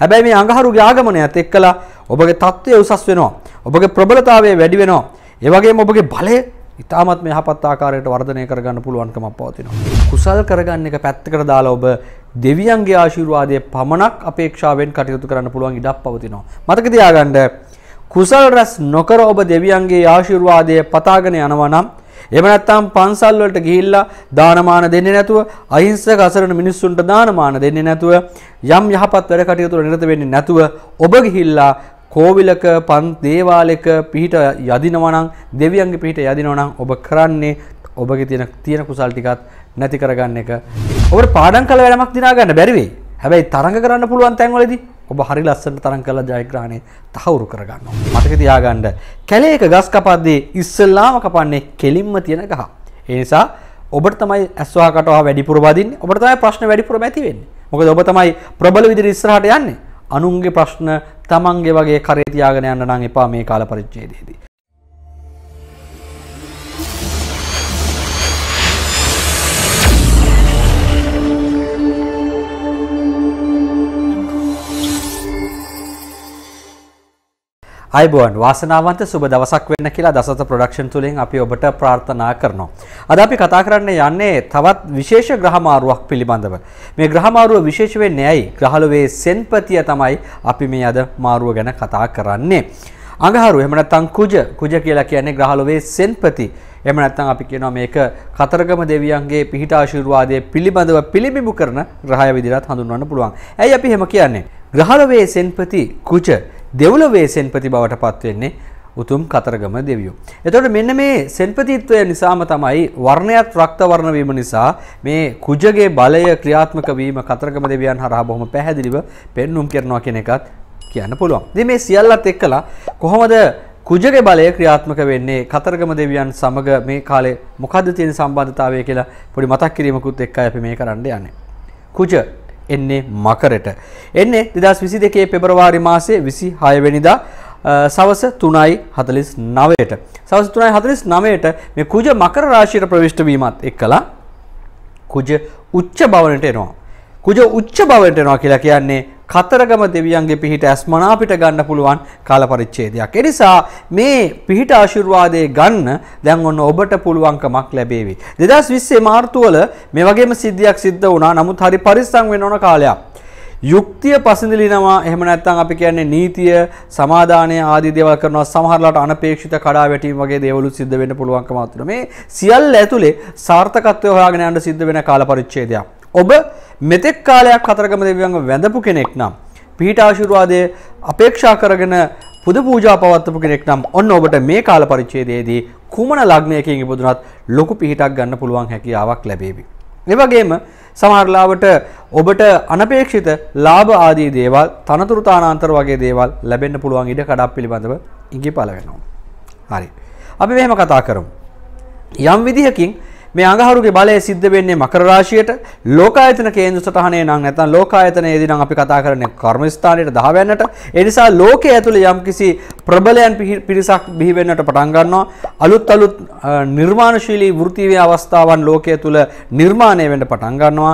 හැබැයි මේ අඟහරුගේ ආගමනයත් එක්කලා ඔබගේ තත්ත්වය උසස් වෙනවා. ඔබගේ ප්‍රබලතාවය වැඩි වෙනවා. ඒ වගේම ඔබගේ බලය ඉතාමත් යහපත් ආකාරයට වර්ධනය කරගන්න පුළුවන්කමක් පවතිනවා. කුසල් කරගන්න එක පැත්තකට දාලා ඔබ දෙවියන්ගේ ආශිර්වාදය පමණක් අපේක්ෂාවෙන් කටයුතු කරන්න පුළුවන් ඉඩක් පවතිනවා. මතක තියාගන්න කුසල් රැස් නොකර ඔබ දෙවියන්ගේ ආශිර්වාදය පතාගෙන යනවා නම් එහෙම නැත්නම් පන්සල් වලට ගිහිල්ලා දානමාන දෙන්නේ නැතුව අහිංසක අසරණ මිනිස්සුන්ට දානමාන දෙන්නේ නැතුව යම් යහපත් වැඩ කටයුතු වල නිරත වෙන්නේ නැතුව ඔබ ගිහිල්ලා කෝවිලක පන් දේවාලයක පිහිට යදිනවා නම් දෙවියන්ගේ පිහිට යදිනවා නම් ඔබ කරන්නේ ඔබගේ තියෙන තියෙන කුසල් ටිකත් නැති කරගන්න එක. ඔබට පාඩම් කළ වැඩමක් දිනා ගන්න බැරි වෙයි. හැබැයි තරඟ කරන්න පුළුවන් තැන්වලදී ඔබ හරි ලස්සට තරම් කළ ජයග්‍රහණය තහවුරු කරගන්න. මතක තියාගන්න කැලේක ගස් කපද්දී ඉස්සල්ලාම කපන්නේ කෙලින්ම තියෙන ගහ. ඒ නිසා ඔබට තමයි ඇස්වා කටවා වැඩිපුර බදින්නේ. ඔබට තමයි ප්‍රශ්න වැඩිපුර ඇති වෙන්නේ. මොකද ඔබ තමයි ප්‍රබල විදිහට ඉස්සරහට යන්නේ. අනුන්ගේ ප්‍රශ්න තමන්ගේ වගේ කරේ තියාගෙන යන්න නම් එපා මේ කාල පරිච්ඡේදයේදී. අයිබෝන් වාසනාවන්ත සුබ දවසක් වෙන්න කියලා දසත ප්‍රොඩක්ෂන් තුලින් අපි ඔබට ප්‍රාර්ථනා කරනවා. අද අපි කතා කරන්න යන්නේ තවත් විශේෂ ග්‍රහමාරුවක් පිළිබඳව. මේ ග්‍රහමාරුව විශේෂ වෙන්නේ ඇයි? ග්‍රහලොවේ සෙන්පතිය තමයි අපි මේ අද මාරුව ගැන කතා කරන්නේ. අඟහරු එහෙම නැත්නම් කුජ කුජ කියලා කියන්නේ ග්‍රහලොවේ සෙන්පති. එහෙම නැත්නම් අපි කියනවා මේක කතරගම දෙවියන්ගේ පිහිට ආශිර්වාදයේ පිළිබඳව පිළිඹු කරන ග්‍රහය විදිහට හඳුන්වන්න පුළුවන්. ඇයි අපි එහෙම කියන්නේ? ග්‍රහලොවේ සෙන්පති කුජ දෙව්ලොවේ සෙන්පති බවට පත්වෙන්නේ උතුම් කතරගම දෙවියෝ. එතකොට මෙන්න මේ සෙන්පතිත්වය නිසාම තමයි වර්ණයත් රක්තවර්ණ වීම නිසා මේ කුජගේ බලය ක්‍රියාත්මක වීම කතරගම දෙවියන් හරහා බොහොම පැහැදිලිව පෙන්눔 කරනවා කියන එකත් කියන්න පුළුවන්. ඉතින් මේ සියල්ලත් එක්කලා කොහොමද කුජගේ බලය ක්‍රියාත්මක වෙන්නේ කතරගම දෙවියන් සමග මේ කාලේ මොකද්ද තියෙන සම්බන්ධතාවය කියලා පොඩි මතක් කිරීමකුත් එක්කයි අපි මේ කරන්න යන්නේ. කුජ එන්නේ මකරට. එන්නේ දෙදස් විසි දෙකේ පෙබරවාරි මාසේ විසි හයවෙනිදා සවස තුනයි හතලිස් නවයට සවස තුනයි හතලිස් නවයට මේ කුජ මකර රාශයට ප්‍රවිශ්ටවීමත් එක් කලා කුජ උච්ච බවනට එනවා. කුජ උච්ච බවට එනවා කියලා කියන්නේ කතරගම දෙවියන්ගේ පිහිට ඇස් මනාපිට ගන්න පුළුවන් කාල පරිච්ඡේදයක්. ඒ නිසා මේ පිහිට ආශිර්වාදයේ ගන්න දැන් ඔන්න ඔබට පුළුවන්කමක් ලැබේවි. 2020 මාර්තු වල මේ වගේම සිද්ධියක් සිද්ධ වුණා. නමුත් හරි පරිස්සම් වෙන්න ඕන කාලයක්. යුක්තිය පසඳලිනවා එහෙම නැත්නම් අපි කියන්නේ නීතිය සමාදානය ආදී දේවල් කරනවා සමහරලාට අනපේක්ෂිත කඩාවැටීම් වගේ දේවල් සිද්ධ වෙන්න පුළුවන්කම අතුන මේ සියල්ල ඇතුලේ සාර්ථකත්වය හොයාගෙන යන්න සිද්ධ වෙන කාල පරිච්ඡේදයක් ඔබ මෙතෙක් කාලයක් කතරගම දෙවියන්ව වැඳපු කෙනෙක් නම් පිහිට ආශිර්වාදය අපේක්ෂා කරගෙන පුද පූජා පවත්වපු කෙනෙක් නම් ඔන්න ඔබට මේ කාල පරිච්ඡේදයේදී කුමන ලග්නයකින් ඉපදුනත් ලොකු පිහිටක් ගන්න පුළුවන් හැකියාවක් ලැබේවි. ඒ වගේම සමහරලාවට ඔබට අනපේක්ෂිත ලාභ ආදී දේවල් තනතුරු තානාන්තර වගේ දේවල් ලැබෙන්න පුළුවන් ඉඩ කඩක් පිළිබඳව ඉඟි පළ වෙනවා. හරි. අපි මෙහෙම කතා කරමු. යම් විදිහකින් මේ අඟහරුගේ බලය සිද්ධ වෙන්නේ මකර රාශියට ලෝකායතන කේන්ද්‍ර සටහනේ නම් නැත්නම් ලෝකායතනයේදී නම් අපි කතා කරන්නේ කර්මස්ථානයේ 10 වෙනට ඒ නිසා ලෝකයේ ඇතුළේ යම්කිසි ප්‍රබලයන් පිරිසක් බිහි වෙන්නට පටන් ගන්නවා අලුත් අලුත් නිර්මාණශීලී වෘත්තීය අවස්ථාවන් ලෝකයේ තුල නිර්මාණය වෙන්න පටන් ගන්නවා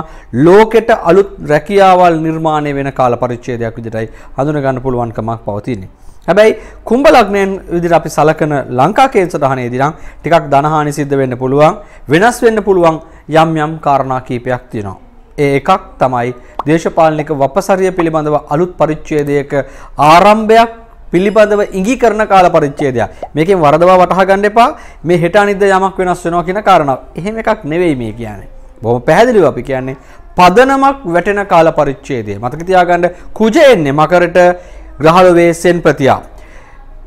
ලෝකෙට අලුත් රැකියාවල් නිර්මාණය වෙන කාල පරිච්ඡේදයක් විදිහටයි හඳුනා ගන්න පුළුවන්කමක් පවතින්නේ හැබැයි කුම්භ ලග්නයෙන් විදිහට අපි සලකන ලංකා කේන්සටහනේදී නම් ටිකක් ධනහානි සිද්ධ වෙන්න පුළුවන් වෙනස් වෙන්න පුළුවන් යම් යම් කාරණා කීපයක් තියෙනවා. ඒ එකක් තමයි දේශපාලනික වපසරිය පිළිබඳව අලුත් පරිච්ඡේදයක ආරම්භයක් පිළිබඳව ඉඟි කරන කාල පරිච්ඡේදයක්. මේකෙන් වරදවා වටහා ගන්න එපා. මේ හෙට අනිද්ද යමක් වෙනස් වෙනවා කියන කාරණාව. එහෙම එකක් නෙවෙයි මේ කියන්නේ. බොහොම පැහැදිලිව අපි කියන්නේ පදනමක් වැටෙන කාල පරිච්ඡේදය. මතක තියාගන්න කුජ එන්නේ මකරට ගහලොවේ සෙන් ප්‍රතියා.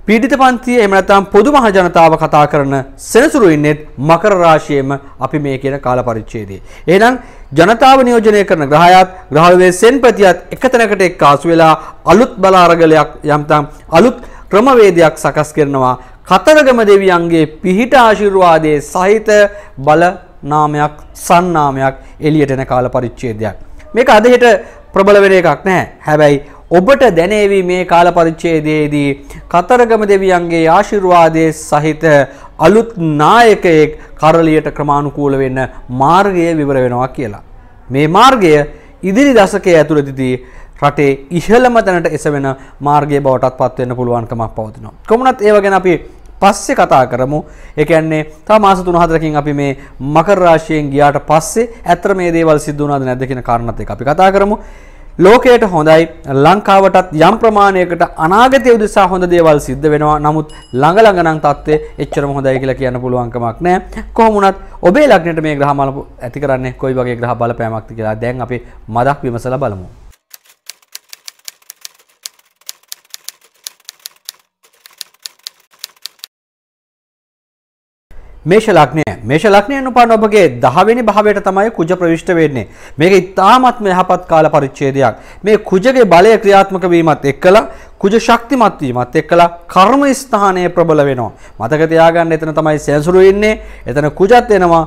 පීඩිත පන්තිය එහෙම නැත්නම් පොදු මහ ජනතාව කතා කරන සෙනසුරු ඉන්නේ මකර රාශියේම අපි මේ කියන කාල පරිච්ඡේදයේ. එහෙනම් ජනතාව නියෝජනය කරන ග්‍රහයාත් ග්‍රහලොවේ සෙන් ප්‍රතියත් එකතැනකට එක්කාසු වෙලා අලුත් බලාරගලයක් යම්තම් අලුත් ක්‍රමවේදයක් සකස් කරනවා කතරගම දෙවියන්ගේ පිහිට ආශිර්වාදයේ සහිත බල නාමයක් සන්නාමයක් එළියට එන කාල පරිච්ඡේදයක්. මේක අදහෙට ප්‍රබල වෙන එකක් නැහැ. හැබැයි ඔබට දැනේවි මේ කාලපරිච්ඡේදයේදී කතරගම දෙවියන්ගේ ආශිර්වාදයේ සහිත අලුත් නායකයෙක් කරලියට ක්‍රමානුකූල වෙන්න මාර්ගය විවර වෙනවා කියලා. මේ මාර්ගය ඉදිරි දශකයේ ඇතුළතදී රටේ ඉහළම තැනට එසවෙන මාර්ගය බවටත් පත් වෙන්න පුළුවන්කමක් පවතිනවා. කොමුණත් ඒව ගැන අපි පස්සේ කතා කරමු. ඒ කියන්නේ තව මාස 3-4කින් අපි මේ මකර රාශියෙන් ගියාට පස්සේ ඇත්තට මේ දේවල් සිද්ධ වුණාද නැද්ද කියන කාරණාත් එක්ක අපි කතා කරමු. ලෝකයට හොඳයි ලංකාවටත් යම් ප්‍රමාණයකට අනාගතය උදෙසා හොඳ දේවල් සිද්ධ වෙනවා නමුත් ළඟ ළඟ නම් තත්ත්වය එච්චරම හොඳයි කියලා කියන්න පුළුවන් කමක් නැහැ කොහොම වුණත් ඔබේ ලග්නට මේ ග්‍රහ මල ඇති කරන්නේ කොයි වගේ ග්‍රහ බලපෑමක්ද කියලා දැන් අපි මදක් විමසලා බලමු මේෂලක්නය මේෂලක්නය අනුපාන ඔබගේ දහවෙනි භාවයට තමයි කුජ ප්‍රවිෂ්ට වෙන්නේ. මේක ඉතාමත්ම යහපත් කාල පරිච්ඡේදයක්. මේ කුජගේ බලය ක්‍රියාත්මක වීමත් එක්කලා කුජ ශක්තිමත් වීමත් එක්කලා කර්ම ස්ථානය ප්‍රබල වෙනවා. මතක තියාගන්න එතන තමයි සෙන්සුරු ඉන්නේ. එතන කුජත් එනවා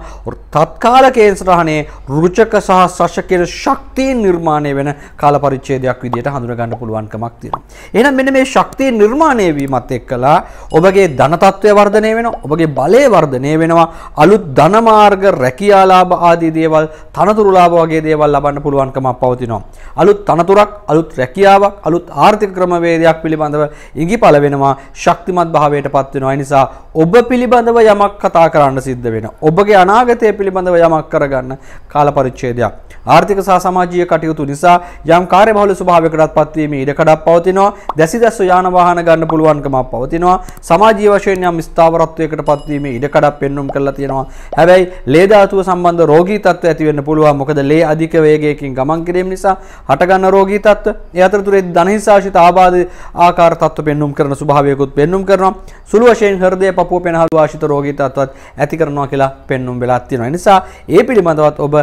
තත්කාල කේන්සරහනේ රුචක සහ සශ කියන ශක්තිය නිර්මාණය වෙන කාල පරිච්ඡේදයක් විදිහට හඳුනා ගන්න පුළුවන්කමක් තියෙනවා. එහෙනම් මෙන්න මේ ශක්තිය නිර්මාණය වීමත් එක්කලා ඔබගේ ධන තත්ත්වය වර්ධනය වෙනවා. ඔබගේ බලය වර්ධනය වෙනවා. අලුත් ධන මාර්ග, රැකියාලාභ ආදී දේවල්, තනතුරුලාභ වගේ දේවල් ලබන්න පුළුවන්කමක් පවතිනවා. අලුත් තනතුරක්, අලුත් රැකියාවක්, අලුත් ආර්ථික ක්‍රමවේද ප්‍රභේදයක් පිළිබඳව ඉඟිපල වෙනවා ශක්තිමත් භාවයට පත් වෙනවා. ඒ නිසා ඔබ පිළිබඳව යමක් කතා කරන්න සිද්ධ වෙනවා. ඔබගේ අනාගතය පිළිබඳව යමක් කරගන්න කාල පරිච්ඡේදයක් ආර්ථික සහ සමාජීය කටයුතු නිසා යම් කාර්යබහුල ස්වභාවයකටත් පත්වීමේ ඉඩකඩක් පවතිනවා. දැසිදැස්ව යාන වාහන ගන්න පුළුවන්කමක් පවතිනවා. සමාජීය වශයෙන් යම් ස්ථාවරත්වයකට පත්වීමේ ඉඩකඩක් පෙන්වුම් කරලා තියෙනවා. හැබැයි ලේ ධාතුව සම්බන්ධ රෝගී තත්ත්ව ඇති වෙන්න පුළුවන්. මොකද ලේ අධික වේගයකින් ගමන් කිරීම නිසා හටගන්න රෝගී තත්ත්ව. ඒ අතරතුරේ ධනහිසාශිත ආබාධ ආකාර තත්ත්ව පෙන්වුම් කරන ස්වභාවයකුත් පෙන්වුම් කරනවා. සුළු වශයෙන් හෘදය පපුව පෙනහළු ආශිත රෝගී තත්ත්වත් ඇති කරනවා කියලා පෙන්වුම් වෙලා තියෙනවා. නිසා ඒ පිළිබඳවත් ඔබ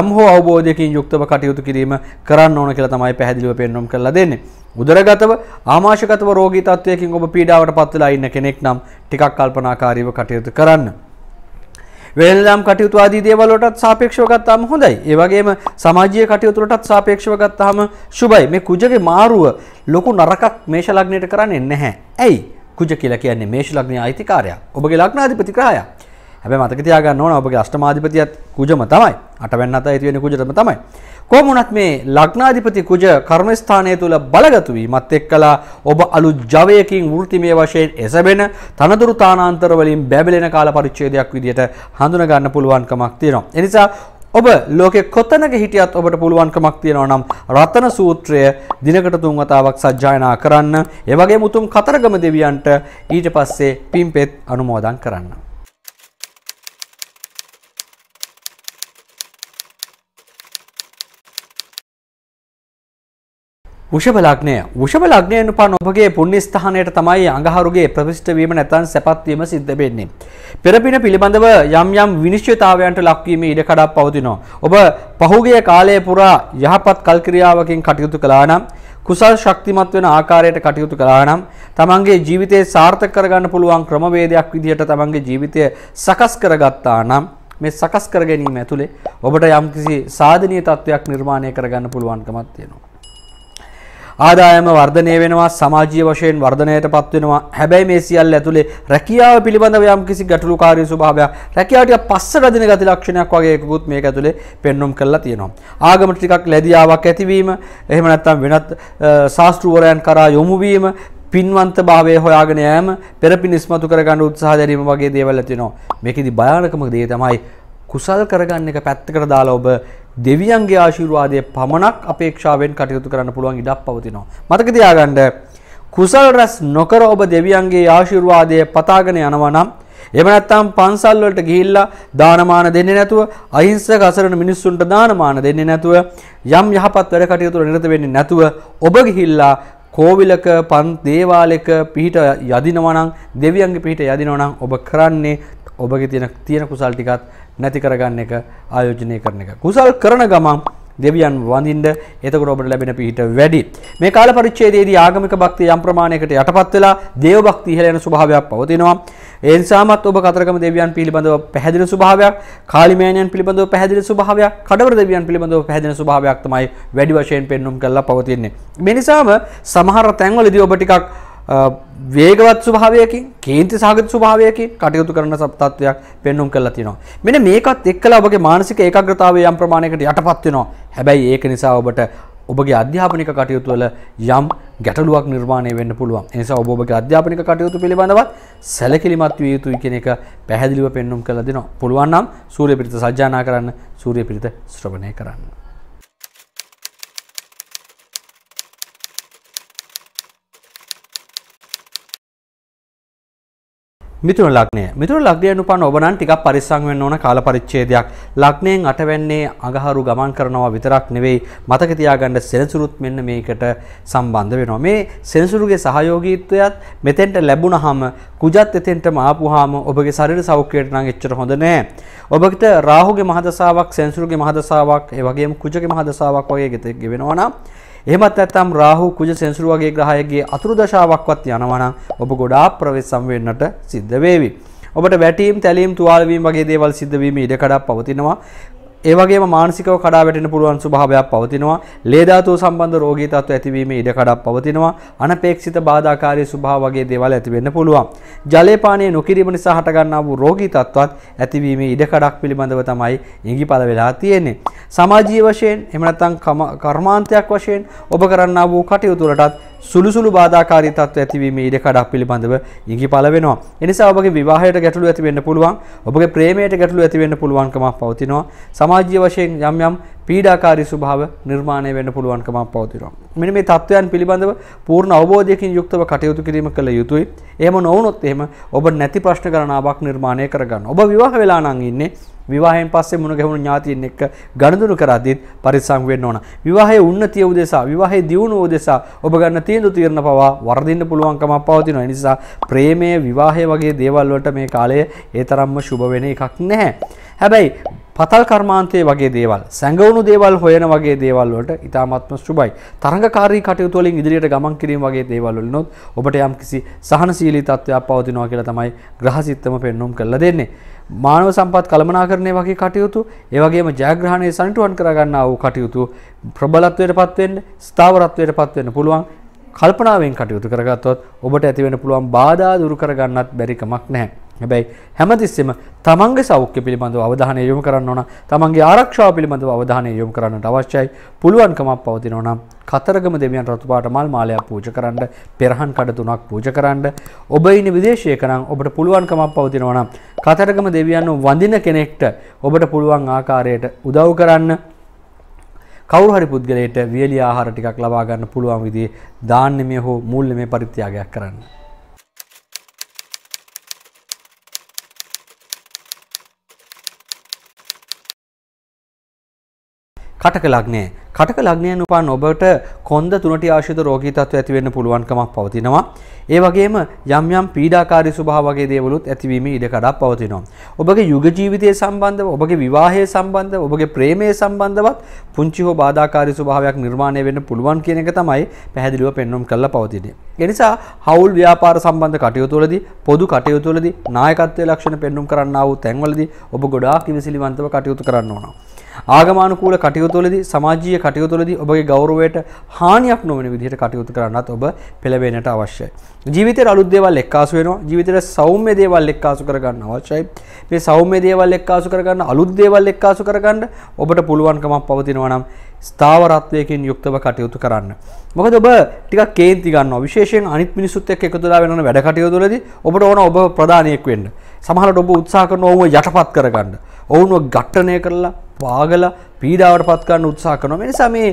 යම් හෝ අවබෝධය ඉලකින් යුක්තව කටයුතු කිරීම කරන්න ඕන කියලා තමයි පැහැදිලිව පෙන්වුම් කරලා දෙන්නේ. උදරගතව ආමාශකතව රෝගී තත්ත්වයකින් ඔබ පීඩාවට පත්වෙලා ඉන්න කෙනෙක් නම් ටිකක් කල්පනාකාරීව කටයුතු කරන්න. වෙනදාම් කටයුතු ආදී දේවල් වලටත් සාපේක්ෂව ගත්තාම හොඳයි. ඒ වගේම සමාජීය කටයුතු වලටත් සාපේක්ෂව ගත්තාම සුබයි. මේ කුජගේ මාරුව ලොකු නරකක් මේෂ ලග්නයට කරන්නේ නැහැ. ඇයි? කුජ කියලා කියන්නේ මේෂ ලග්නයේ අයිතිකාරයා. ඔබගේ ලග්නාධිපති ග්‍රහයා. හැබැයි මතක තියාගන්න ඕන ඔබගේ අෂ්ටමාධිපතියත් කුජම තමයි. අටවැන්න අත ඇති වෙන කුජතම තමයි. කොහොම වුණත් මේ ලග්නාධිපති කුජ කර්මස්ථානය තුල බලගත් වීමත් එක්කලා ඔබ අලුත් ජවයකින් වෘත්තිමය වශයෙන් එසබෙන තනතුරු තානාන්තර වලින් බැබලෙන කාල පරිච්ඡේදයක් විදිහට හඳුනා ගන්න පුළුවන්කමක් තියෙනවා. ඒ නිසා ඔබ ලෝකෙ කොතනක හිටියත් ඔබට පුළුවන්කමක් තියෙනවා නම් රතන සූත්‍රය දිනකට තුන් වතාවක් සජ්ජායනා කරන්න. ඒ වගේම උතුම් කතරගම දෙවියන්ට ඊට පස්සේ පින්පෙත් අනුමෝදන් කරන්න. ෂබලක්නය ෂබලක්නයනු පන් ඔබගේ පුුණ්‍යස්ථානයට තමයි අඟහරුගේ ප්‍රවිෂ්ටවීම නැතන් සැපත්වීම සිද්ධබෙන්නේ. පෙරපින පිළිබඳව යම් යම් විනිශ්්‍යතාවයන්ට ලක්වීම ඉඩකඩක් පවතිනවා. ඔබ පහුගේ කාලය පුරා යහපත් කල්කිරියාවකින් කටයුතු කලානම් කුසල් ශක්තිමත් වෙන ආකාරයට කටයුතු කලානම් තමන්ගේ ජීවිතය සාර්ථක කරගන්න පුළුවන් ක්‍රමවේදයක් විදිහට තමන්ගේ ජීවිතය සකස් කරගත්තා නම් මේ සකස් කර ගැනීම ඇතුළේ ඔබට යම්කිසි සාධනීය තත්ත්වයක් නිර්මාණය කරගන්න පුළුවන්කමක් තියෙනවා. ආදායම වර්ධනය වෙනවා සමාජීය වශයෙන් වර්ධනයට පත් වෙනවා. හැබැයි මේ සියල්ල ඇතුලේ රැකියාව පිළිබඳව යම්කිසි ගැටලුකාරී ස්වභාවයක් රැකියාව ටික පස්සට අදින ගති ලක්ෂණයක් වගේ එකකුත් මේක ඇතුලේ පෙන්වුම් කරලා තියෙනවා. ආගමට ටිකක් ලැබියාවක් ඇතිවීම, එහෙම නැත්නම් වෙනත් ශාස්ත්‍රූවරයන් කරා යොමු වීම, පින්වන්ත භාවය හොයාගෙන යෑම පෙරපිනිස්මතු කරගන්න උත්සාහ දැරීම වගේ දේවල් ඇතිනවා. මේකෙදි භයානකම දේ තමයි කුසල් කරගන්න එක පැත්තකට දාලා ඔබ දෙවියන්ගේ ආශිර්වාදය පමණක් අපේක්ෂාවෙන් කටයුතු කරන්න පුළුවන් ඉඩක් පවතිනවා. මතක තියාගන්න කුසල් රැස් නොකර ඔබ දෙවියන්ගේ ආශිර්වාදය පතාගෙන යනවා නම් එහෙම නැත්නම් පන්සල් වලට ගිහිල්ලා දානමාන දෙන්නේ නැතුව අහිංසක අසරණ මිනිස්සුන්ට දානමාන දෙන්නේ නැතුව යම් යහපත් වැඩ කටයුතු වල නිරත වෙන්නේ නැතුව ඔබ ගිහිල්ලා කෝවිලක පන් දේවාලයක පිහිට යදිනවා නම් දෙවියන්ගේ පිහිට යදිනවා නම් ඔබ කරන්නේ ඔබගේ තියෙන තියෙන කුසල් ටිකත් නැති කරගන්න එක ආයෝජනය කරන එක. කුසල් කරන ගමන් දෙවියන් වඳින්ද එතකොට ඔබට ලැබෙන පිහිට වැඩි. මේ කාල පරිච්ඡේදයේදී ආගමික භක්තිය යම් ප්‍රමාණයකට යටපත් වෙලා දේව භක්තිය ඉහළ යන ස්වභාවයක් පවතිනවා. ඒ නිසාමත් ඔබ කතරගම දෙවියන් පිළිබඳව පැහැදිලි ස්වභාවයක්, කාලිමෑණියන් පිළිබඳව පැහැදිලි ස්වභාවයක්, කඩවර දෙවියන් පිළිබඳව පැහැදිලි ස්වභාවයක් තමයි වැඩි වශයෙන් පෙන්눔 කරලා පවතින්නේ. මේ නිසාම සමහර තැන්වලදී ඔබ ටිකක් වේගවත් ස්වභාවයකින් කේන්ති සහගත ස්වභාවයකින් කටයුතු කරන සත්ත්වයක් පෙන්වුම් කරලා තියෙනවා. මෙන්න මේකත් එක්කලා ඔබගේ මානසික ඒකාග්‍රතාවය යම් ප්‍රමාණයකට යටපත් වෙනවා. හැබැයි ඒක නිසා ඔබට ඔබගේ අධ්‍යාපනික කටයුතු වල යම් ගැටලුවක් නිර්මාණය වෙන්න පුළුවන්. ඒ නිසා ඔබ ඔබගේ අධ්‍යාපනික කටයුතු පිළිබඳව සැලකිලිමත් විය යුතුයි කියන එක පැහැදිලිව පෙන්වුම් කරලා දෙනවා. පුළුවන් නම් සූර්යපිරිත සජ්ජානා කරන්න, සූර්යපිරිත ශ්‍රවණය කරන්න. මිතුන ලග්නය මිතුර ලග්නයන උපන් ඔබනන් ටිකක් පරිස්සම් වෙන්න ඕන කාල පරිච්ඡේදයක් ලග්නයෙන් අටවැන්නේ අගහරු ගමන් කරනවා විතරක් නෙවෙයි මතක තියාගන්න සෙනසුරුත් මෙන්න මේකට සම්බන්ධ වෙනවා මේ සෙනසුරුගේ සහයෝගීත්වයත් මෙතෙන්ට ලැබුණාම කුජත් එතෙන්ටම ආපුවාම ඔබගේ ශරීර සෞඛ්‍යයට නම් එච්චර හොඳ නෑ ඔබට රාහුගේ මහදසාවක් සෙනසුරුගේ මහදසාවක් ඒ වගේම කුජගේ මහදසාවක් වගේ ගෙවෙනවා නම් එහෙමත් නැත්නම් රාහු කුජ සෙන්සුරු වගේ ග්‍රහයගේ අතුරු දශාවක්වත් යනවා නම් ඔබ ගොඩාක් ප්‍රවේශම් වෙන්නට සිද්ධ වේවි. ඔබට වැටීම් තැලීම් තුවාලවීම් වගේ දේවල් සිද්ධ වීම ඉඩකඩක් පවතිනවා. ඒ වගේම මානසිකව කඩා වැටෙන්න පුළුවන් ස්වභාවයක් පවතිනවා. ලේ ධාතුව සම්බන්ධ රෝගී තත්ත්ව ඇතිවීමේ ඉඩ කඩක් පවතිනවා. අනපේක්ෂිත බාධාකාරී ස්වභාව වගේ දේවල් ඇති වෙන්න පුළුවන්. ජලය පානය නොකිරීම නිසා හටගන්නා වූ රෝගී තත්ත්වත් ඇතිවීමේ ඉඩ කඩක් පිළිබඳව තමයි ඉඟිපල වෙලා තියෙන්නේ. සමාජීය වශයෙන් එහෙම නැත්නම් කර්මාන්තයක් වශයෙන් ඔබ කරන්නා වූ කටයුතු වලටත් සුළුසුළු බාධාකාරී තත්ත්ව ඇතිවීම ඊට කඩක් පිළිබඳව ඉඟි පළ වෙනවා. එනිසා ඔබගේ විවාහයට ගැටලු ඇති වෙන්න පුළුවන්. ඔබගේ ප්‍රේමයට ගැටලු ඇති වෙන්න පුළුවන්කමක් පවතිනවා. සමාජීය වශයෙන් යම් යම් පීඩාකාරී ස්වභාව නිර්මාණය වෙන්න පුළුවන්කමක් පවතිනවා. මෙන්න මේ තත්ත්වයන් පිළිබඳව පූර්ණ අවබෝධයකින් යුක්තව කටයුතු කිරීම කළ යුතුයි. එහෙම නොවුනොත් එහෙම ඔබ නැති ප්‍රශ්න ගණනාවක් නිර්මාණය කරගන්න. ඔබ විවාහ වෙලා නම් ඉන්නේ විවාහයෙන් පස්සේ මුණ ගැහුණු ඥාතියින් එක්ක ගනුදෙනු කරද්දිත් පරිස්සම් වෙන්න ඕන. විවාහයේ උන්නතිය උදෙසා, විවාහයේ දියුණුව උදෙසා ඔබ ගන්න තීන්දුව తీරන පවා වර්ධින්න පුළුවන් කමක් පවතිනවා. ඒ නිසා ප්‍රේමය, විවාහය වගේ දේවල් වලට මේ කාලය ඒ තරම්ම සුබ වෙන එකක් නැහැ. හැබැයි පතල් කර්මාන්තයේ වගේ දේවල් සැඟවුණු දේවල් හොයන වගේ දේවල් වලට ඉතාමත්ම සුබයි. තරඟකාරී කටයුතු වලින් ඉදිරියට ගමන් කිරීම වගේ දේවල් වලිනොත් ඔබට යම්කිසි සහනශීලී තත්ත්වයක් පවතිනවා කියලා තමයි ග්‍රහසිත්තම පෙන්වුම් කරලා දෙන්නේ. මානව සම්පත් කළමනාකරණය වගේ කටයුතු, ඒ වගේම ජයග්‍රහණය සනිටුවන් කර ගන්නා වූ කටයුතු ප්‍රබලත්වයටපත් වෙන්න, ස්ථාවරත්වයටපත් වෙන්න පුළුවන්. කල්පනාවෙන් කටයුතු කරගත්තොත් ඔබට ඇතිවෙන පුළුවන් බාධා දුරු කරගන්නත් බැරි කමක් නැහැ. හැබැයි හැමතිස්සෙම තමන්ගේ සෞඛ්‍ය පිළිබඳව අවධානය යොමු කරන්න ඕන තමන්ගේ ආරක්ෂාව පිළිබඳව අවධානය යොමු කරන්නට අවශ්‍යයි පුළුවන්කමක් පවතිනවා නම් කතරගම දෙවියන් රතුපාට මල් මාලයක් පූජා කරන්න පෙරහන් කඩ තුනක් පූජා කරන්න ඔබ ඉන්නේ විදේශයක නම් ඔබට පුළුවන්කමක් පවතිනවා නම් කතරගම දෙවියන් වඳින කෙනෙක්ට ඔබට පුළුවන් ආකාරයට උදව් කරන්න කවරු හරි පුද්ගලයට වියලි ආහාර ටිකක් ලබා ගන්න පුළුවන් විදිහේ දාන්නමය හෝ මූල්‍යමය පරිත්‍යාගයක් කරන්න කටක ලග්නය. කටක ලග්නයන් උපන් ඔබට කොන්ද තුනට ආශිත රෝගී තත්ත්ව ඇති වෙන්න පුළුවන්කමක් පවතිනවා. ඒ වගේම යම් යම් පීඩාකාරී ස්වභාව වගේ දේවලුත් ඇතිවීම ඉඩකඩක් පවතිනවා. ඔබගේ යුග ජීවිතය සම්බන්ධව, ඔබගේ විවාහය සම්බන්ධව, ඔබගේ ප්‍රේමය සම්බන්ධවත් පුංචි හෝ බාධාකාරී ස්වභාවයක් නිර්මාණය වෙන්න පුළුවන් කියන එක තමයි පැහැදිලිව පෙන්වුම් කරලා පවතින්නේ. ඒ නිසා හවුල් ව්‍යාපාර සම්බන්ධ කටයුතු වලදී, පොදු කටයුතු වලදී නායකත්වයේ ලක්ෂණ පෙන්වුම් කරන්නා වූ තැන්වලදී ඔබ ගොඩාක් ඉවසිලිවන්තව කටයුතු කරන්න ඕනවා. ආගමානුකූල කටයුතුවලදී සමාජීය කටයුතුවලදී ඔබගේ ගෞරවයට හානියක් නොවන විදිහට කටයුතු කරන්නත් ඔබ පෙළඹෙන්නට අවශ්‍යයි. ජීවිතේ අලුත් දේවල් එක්කාසු වෙනවා. ජීවිතේ සෞම්‍ය දේවල් එක්කාසු කරගන්න අවශ්‍යයි. මේ සෞම්‍ය දේවල් එක්කාසු කරගන්න අලුත් දේවල් එක්කාසු කරගන්න ඔබට පුළුවන්කමක් පවතිනවා නම් ස්ථාවරත්වයකින් යුක්තව කටයුතු කරන්න. මොකද ඔබ ටිකක් කේන්ති ගන්නවා. විශේෂයෙන් අනිත් මිනිස්සුත් එක්ක එකතුලා වෙනවන වැඩ කටයුතුවලදී ඔබට ඕන ඔබ ප්‍රධානියෙක් වෙන්න. සමහරවිට ඔබ උත්සාහ කරන ඔවුන්ව යටපත් කරගන්න. ඔවුන්ව ඝට්ටණය කරලා, පාගලා, පීඩාවට පත් කරන්න උත්සාහ කරනවා. මේ නිසා මේ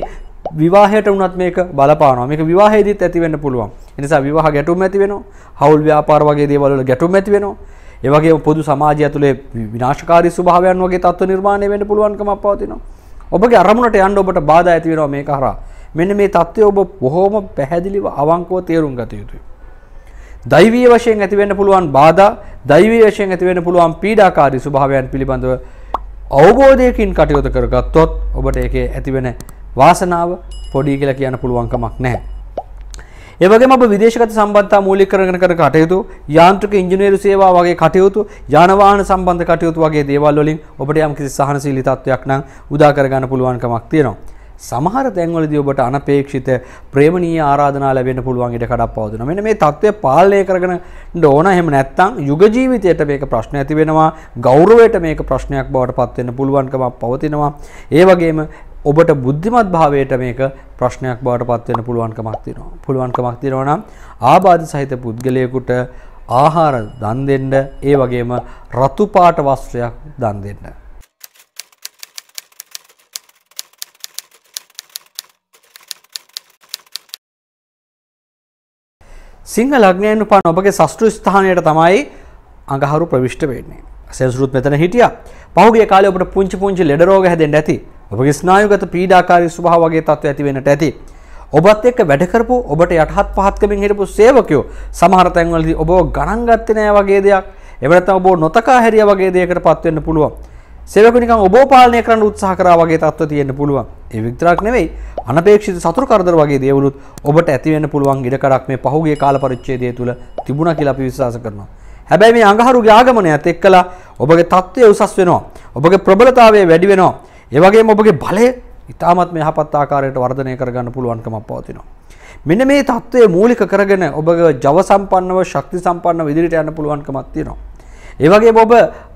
විවාහයට වුණත් මේක බලපානවා. මේක විවාහයේදීත් ඇති වෙන්න පුළුවන්. ඒ නිසා විවාහ ගැටුම් ඇති වෙනවා. හවුල් ව්‍යාපාර වගේ දේවල් වල ගැටුම් ඇති වෙනවා. ඒ වගේම පොදු සමාජය ඇතුලේ විනාශකාරී ස්වභාවයන් වගේ තත්ත්ව නිර්මාණය වෙන්න පුළුවන්කමක් පවතිනවා. ඔබගේ අරමුණට යන්න ඔබට බාධා ඇති වෙනවා මේක හරහා. මෙන්න මේ தත්ත්වය ඔබ බොහොම පැහැදිලිව අවංකව තේරුම් ගත යුතුයි. දෛවීය වශයෙන් ඇති වෙන්න පුළුවන් බාධා, දෛවීය වශයෙන් ඇති වෙන්න පුළුවන් පීඩාකාරී ස්වභාවයන් පිළිබඳව අවබෝධයකින් කටයුතු කරගත්තොත් ඔබට ඒකේ ඇතිවෙන වාසනාව පොඩි කියලා කියන්න පුළුවන් කමක් නැහැ. ඒවගේම ඔබ විදේශගත සම්බන්ධතා මූලික කරගෙන කරන කටයුතු, යාන්ත්‍රික ඉංජිනේරු සේවා වගේ කටයුතු, යාන වාහන සම්බන්ධ කටයුතු වගේ දේවල් වලින් ඔබට යම්කිසි සහනශීලී තත්වයක් නම් උදා කරගන්න පුළුවන්කමක් තියෙනවා. සමහර තැන්වලදී ඔබට අනපේක්ෂිත ප්‍රේමණීය ආරාධනා ලැබෙන්න පුළුවන් ඉඩ කඩක් පවතිනවා. මෙන්න මේ தත්ත්වය පාලනය කරගෙන ඕන එහෙම නැත්නම් යුග ජීවිතයට මේක ප්‍රශ්න ඇති වෙනවා. ගෞරවයට මේක ප්‍රශ්නයක් බවට පත් වෙන්න පුළුවන්කමක් පවතිනවා. ඒ වගේම ඔබට බුද්ධිමත් භාවයට මේක ප්‍රශ්නයක් බවට පත් වෙන්න පුළුවන්කමක් තියෙනවා. පුළුවන්කමක් තියෙනවා නම් ආබාධ සහිත පුද්ගලයෙකුට ආහාර දන් දෙන්න, ඒ වගේම රතු පාට වස්ත්‍රයක් දන් දෙන්න. සිංහ ලග්නයෙන් උපන් ඔබගේ සස්ෘ ස්ථානයට තමයි අඟහරු ප්‍රවිෂ්ඨ වෙන්නේ. සෙල්සුරුත් මෙතන හිටියා. පහුගිය කාලේ ඔබට පුංචි පුංචි ලෙඩ රෝග හැදෙන්න ඇති. ඔබගේ ස්නායුගත පීඩාකාරී ස්වභාව වගේ තත්ත්ව ඇති වෙන්නට ඇති. ඔබත් එක්ක වැඩ කරපු ඔබට යටහත් පහත්කමින් හිටපු සේවකයෝ සමහර තැන්වලදී ඔබව ගණන් ගත්තේ නැහැ වගේ දෙයක්. එහෙම නැත්නම් ඔබව නොතකා හැරියා වගේ දෙයකට පත් වෙන්න පුළුවන්. සේවකයෝ නිකන් ඔබව පාලනය කරන්න උත්සාහ කරා වගේ තත්ත්ව තියෙන්න පුළුවන්. ඒ විතරක් නෙවෙයි අනපේක්ෂිත සතුරු කරදර වගේ දේවලුත් ඔබට ඇති වෙන්න පුළුවන් ඉඩකඩක් මේ පහුගිය කාල පරිච්ඡේදය තුල තිබුණා කියලා අපි විශ්වාස කරනවා. හැබැයි මේ අඟහරුගේ ආගමනයත් එක්කලා ඔබගේ තත්ත්වය උසස් වෙනවා. ඔබගේ ප්‍රබලතාවය වැඩි වෙනවා. ඒවගේ ඔබගේ බලය ඉතාමත් මෙහපත් ආකාරයට වර්ධනය කරගන්න පුළුවන්කමක් පවතිනවා. මෙන්න මේ தત્ත්වය මූලික කරගෙන ඔබගේ ජව සම්පන්නව ශක්ති සම්පන්නව ඉදිරියට යන්න පුළුවන්කමක් තියෙනවා. ඒ වගේ ඔබ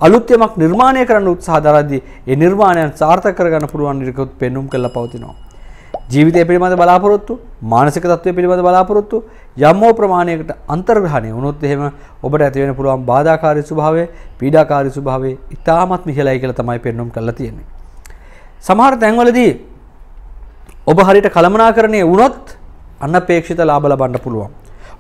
අලුත් යමක් නිර්මාණය කරන්න උත්සාහ දරද්දී ඒ නිර්මාණයන් සාර්ථක කරගන්න පුළුවන් ඉරකුත් පෙන්눔 කරලා පවතිනවා. ජීවිතය පිළිබඳ බලාපොරොත්තු මානසික තත්ත්වය පිළිබඳ බලාපොරොත්තු යම්මෝ ප්‍රමාණයකට අන්තර්ග්‍රහණය වුණොත් එහෙම ඔබට ඇති වෙන පුළුවන් බාධාකාරී ස්වභාවය පීඩාකාරී ස්වභාවය ඉතාමත් මිහිලයි කියලා තමයි පෙන්වුම් කරලා තියෙන්නේ සමහර තැන්වලදී ඔබ හරියට කළමනාකරණය වුණොත් අනපේක්ෂිත ලාභ ලබන්න පුළුවන්.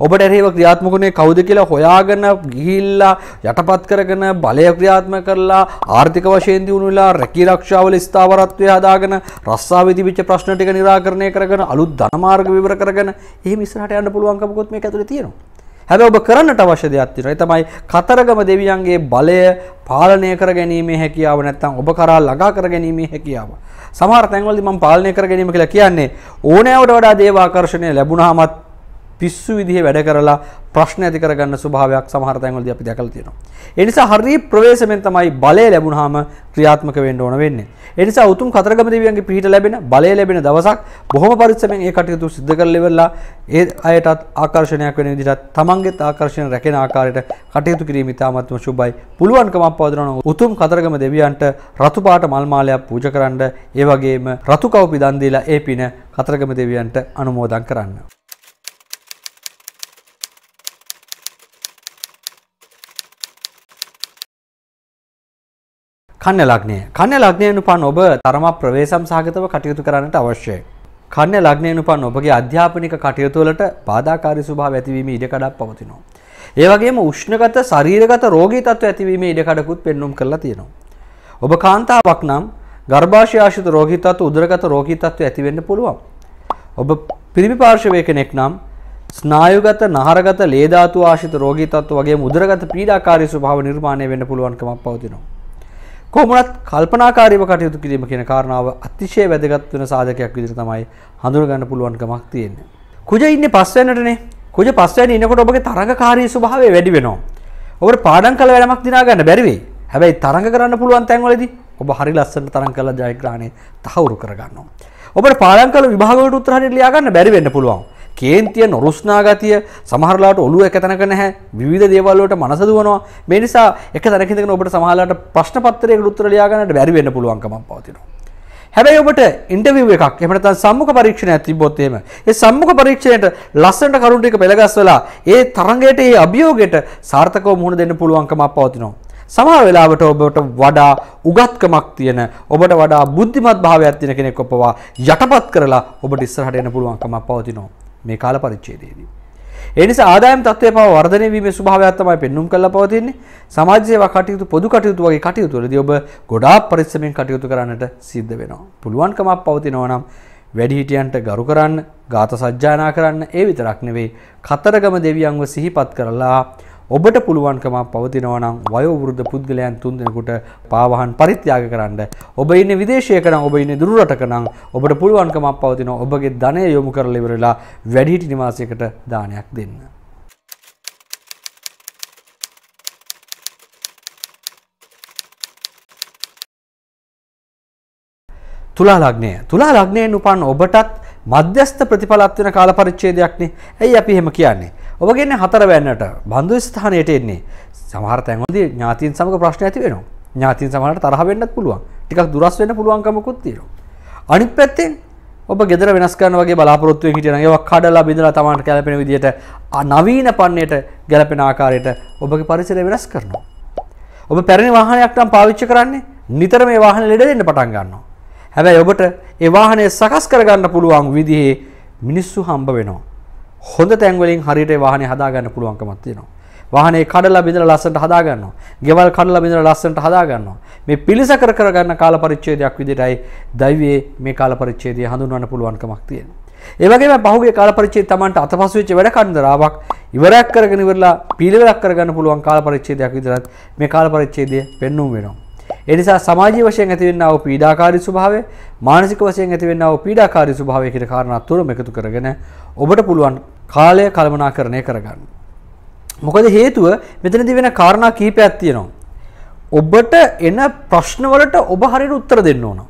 ඔබට එරෙහිව ක්‍රියාත්මකුනේ කවුද කියලා හොයාගෙන ගිහිල්ලා යටපත් කරගෙන බලය ක්‍රියාත්මක කරලා ආර්ථික වශයෙන් දියුණු වෙලා රැකී ආරක්ෂාවල ස්ථාවරත්වය හදාගෙන රස්සාවේ තිබිච්ච ප්‍රශ්න ටික निराකරණය කරගෙන අලුත් ධනමාර්ග විවර කරගෙන එහෙම ඉස්සරහට යන්න පුළුවන්කමකුත් මේක ඇතුලේ තියෙනවා. හැබැයි ඔබ කරන්නට අවශ්‍ය දෙයක් තියෙනවා. ඒ තමයි කතරගම දෙවියන්ගේ බලය පාලනය කර ගැනීමේ හැකියාව නැත්නම් ඔබ කරා ළඟා කර ගැනීමේ හැකියාව. සමහර තැන්වලදී මම පාලනය කර ගැනීම කියලා කියන්නේ ඕනෑවට වඩා දේවාකර්ෂණය ලැබුණාමත් පිස්සු විදිහේ වැඩ කරලා ප්‍රශ්න ඇති කරගන්න ස්වභාවයක් සමහර තැන්වලදී අපි දැකලා තියෙනවා. ඒ නිසා හරිය ප්‍රවේශමෙන් තමයි බලය ලැබුණාම ක්‍රියාත්මක වෙන්න ඕන වෙන්නේ. එනිසා උතුම් කතරගම දෙවියන්ගේ පිහිට ලැබෙන බලය ලැබෙන දවසක් බොහොම පරිස්සමෙන් ඒ කටයුතු සිද්ධ කරලා ඉවරලා ඒ අයටත් ආකර්ෂණයක් වෙන විදිහට තමන්ගේත් ආකර්ෂණ රැකෙන ආකාරයට කටයුතු කිරීම ඉතාමත්ම සුබයි. පුළුවන්කමක් පවදන උතුම් කතරගම දෙවියන්ට රතු පාට මල් මාලයක් පූජා කරන්න ඒ වගේම රතු කවුපි දන් දීලා ඒ පින කතරගම දෙවියන්ට අනුමෝදන් කරන්න. කන්න ලග්නය කන්න ලග්නයනු පන් ඔබ තරම ප්‍රවේශම් සාගතව කටයුතු කරන්නට අවශ්‍යය. කන්න ලග්නයනු පන් ඔබගේ අධ්‍යාපනික කටයුතුවලට බාධාකාරි සුභාව ඇතිවීම ඉඩකඩක් පවතිනවා. ඒවගේම උෂ්ණගත ශරීරගත රෝගී තත්ත්ව ඇතිවීම ඉඩකඩකුත් පෙන්නුම් කරලා තියෙනවා. ඔබ කාන්තාවක් නම් ගර්භාෂය ආශ්‍රිත රෝගී තත්ත්ව උදරගත රෝගී තත්ත්ව ඇතිවෙන්න පුළුවන්. ඔබ පිරිමි පාර්ශවය කෙනෙක් නම් ස්නායුගත නහරගත ලේ ධාතු ආශ්‍රිත රෝගී තත්ත්ව වගේම උදරගත පීඩාකාරී ස්වභාව නිර්මාණය වෙන්න පුළුවන්කමක් පවතිනවා. කොහොමත් කල්පනාකාරීව කටයුතු කිරීම කියන කාරණාව අතිශය වැදගත් වෙන සාධකයක් විදිහට තමයි හඳුනගන්න පුළුවන්කමක් තියෙන්නේ. කුජ ඉන්නේ පස්වැන්නටනේ. කුජ පස්වැන්න ඉනකොට ඔබගේ තරඟකාරී ස්වභාවය වැඩි වෙනවා. ඔබට පාඩම් කළ වැඩමක් දිනා ගන්න බැරි වෙයි. හැබැයි තරඟ කරන්න පුළුවන් තැන්වලදී ඔබ හරි ලස්සනට තරඟ කළා ජයග්‍රහණය තහවුරු කරගන්නවා. ඔබට පාඩම් කළ විභාග වලට උත්තර හරියට ලියා ගන්න බැරි වෙන්න පුළුවන්. කේන්තිය නොරුස්නා ගතිය සමහරලාට ඔළුව එක තැනක නැහැ විවිධ දේවල් වලට මනස දුවනවා මේ නිසා එක තැනක ඉඳගෙන ඔබට සමහරලාට ප්‍රශ්න පත්‍රයකට උත්තර ලියා ගන්නට බැරි වෙන්න පුළුවන්කමක් පවතිනවා හැබැයි ඔබට ඉන්ටර්විව් එකක් එහෙම නැත්නම් සම්මුඛ පරීක්ෂණයක් තිබ්බොත් එහෙම ඒ සම්මුඛ පරීක්ෂණයට ලස්සනට කරුණු ටික පෙළගස්වලා ඒ තරඟයට ඒ අභියෝගයට සාර්ථකව මුහුණ දෙන්න පුළුවන්කමක් පවතිනවා සමහර වෙලාවට ඔබට වඩා උගත්කමක් තියෙන ඔබට වඩා බුද්ධිමත් භාවයක් තියෙන කෙනෙක් ඔපවා යටපත් කරලා ඔබට ඉස්සරහට එන්න පුළුවන්කමක් පවතිනවා මේ කාල පරිච්ඡේදයේදී. ඒ නිසා ආදායම් තත්ත්වය පව වර්ධනය වීමේ ස්වභාවයක් තමයි පෙන්눔 කරලා පවතින්නේ. සමාජ සේවා කටයුතු පොදු කටයුතු වගේ කටයුතු වලදී ඔබ ගොඩාක් පරිස්සමෙන් කටයුතු කරන්නට සිද්ධ වෙනවා. පුළුවන්කමක් පවතිනවා නම් වැඩිහිටියන්ට ගරු කරන්න, ගාත සජ්ජායනා කරන්න ඒ විතරක් නෙවෙයි කතරගම දෙවියන්ව සිහිපත් කරලා ඔබට පුළුවන්කමක් පවතිනවා නම් වයෝවෘද්ධ පුද්ගලයන් තුන්දෙනෙකුට පාවහන් පරිත්‍යාග කරන්න. ඔබ ඉන්නේ විදේශයක නම් ඔබ ඉන්නේ දුර රටක නම් ඔබට පුළුවන්කමක් පවතිනවා ඔබගේ ධනය යොමු කරලා ඉවරලා වැඩිහිටි නිවාසයකට දානයක් දෙන්න. තුලා ලග්නය. තුලා ලග්නයෙන් උපන් ඔබටත් මධ්‍යස්ථ ප්‍රතිඵලත් වෙන කාල පරිච්ඡේදයක්නේ. ඇයි අපි එහෙම කියන්නේ? ඔබගේන්නේ හතරවැන්නට බන්ධු ස්ථානයට එන්නේ සමහර තැන්වලදී ඥාතීන් සමග ප්‍රශ්න ඇති වෙනවා. ඥාතීන් සමහරට තරහ වෙන්නත් පුළුවන්. ටිකක් දුරස් වෙන්න පුළුවන්කමකුත් තියෙනවා. අනිත් පැත්තෙන් ඔබ ගෙදර වෙනස් කරන වගේ බලාපොරොත්තුවෙන් හිටියනම් ඒවා කඩලා බිඳලා තමන්ට ගැලපෙන විදියට නවීන පන්නේට ගැලපෙන ආකාරයට ඔබගේ පරිසරය වෙනස් කරනවා. ඔබ පැරණි වාහනයක් නම් පාවිච්චි කරන්නේ නිතර මේ වාහනේ ලෙඩ දෙන්න පටන් ගන්නවා. හැබැයි ඔබට ඒ වාහනේ සකස් කරගන්න පුළුවන් විදිහේ මිනිස්සු හම්බ වෙනවා. හොඳ තැන්වලින් හරියට වාහනේ හදාගන්න පුළුවන්කමක් තියෙනවා. වාහනේ කඩලා බිඳලා ලස්සනට හදාගන්නවා. ගෙවල් කඩලා බිඳලා ලස්සනට හදාගන්නවා. මේ පිළිසකර කරගන්න කාල පරිච්ඡේදයක් විදිහටයි දෛවයේ මේ කාල පරිච්ඡේදය හඳුන්වන්න පුළුවන්කමක් තියෙනවා. ඒ වගේම පහුගිය කාල පරිච්ඡේදය Tamanට අතපසු වෙච්ච වැඩ කන්දරාවක් ඉවරයක් කරගෙන ඉවරලා පිළිවෙලක් කරගන්න පුළුවන් කාල පරිච්ඡේදයක් විදිහට මේ කාල පරිච්ඡේදය පෙන්වුම් වෙනවා. ඒ නිසා සමාජීය වශයෙන් ඇතිවෙනා වූ පීඩාකාරී ස්වභාවය මානසික වශයෙන් ඇතිවෙනා වූ පීඩාකාරී ස්වභාවය කියන කාරණා තුනම එකතු කරගෙන ඔබට පුළුවන් කාලය කළමනාකරණය කරගන්න. මොකද හේතුව මෙතනදි වෙන කාරණා කීපයක් තියෙනවා. ඔබට එන ප්‍රශ්නවලට ඔබ හරියට උත්තර දෙන්න ඕන.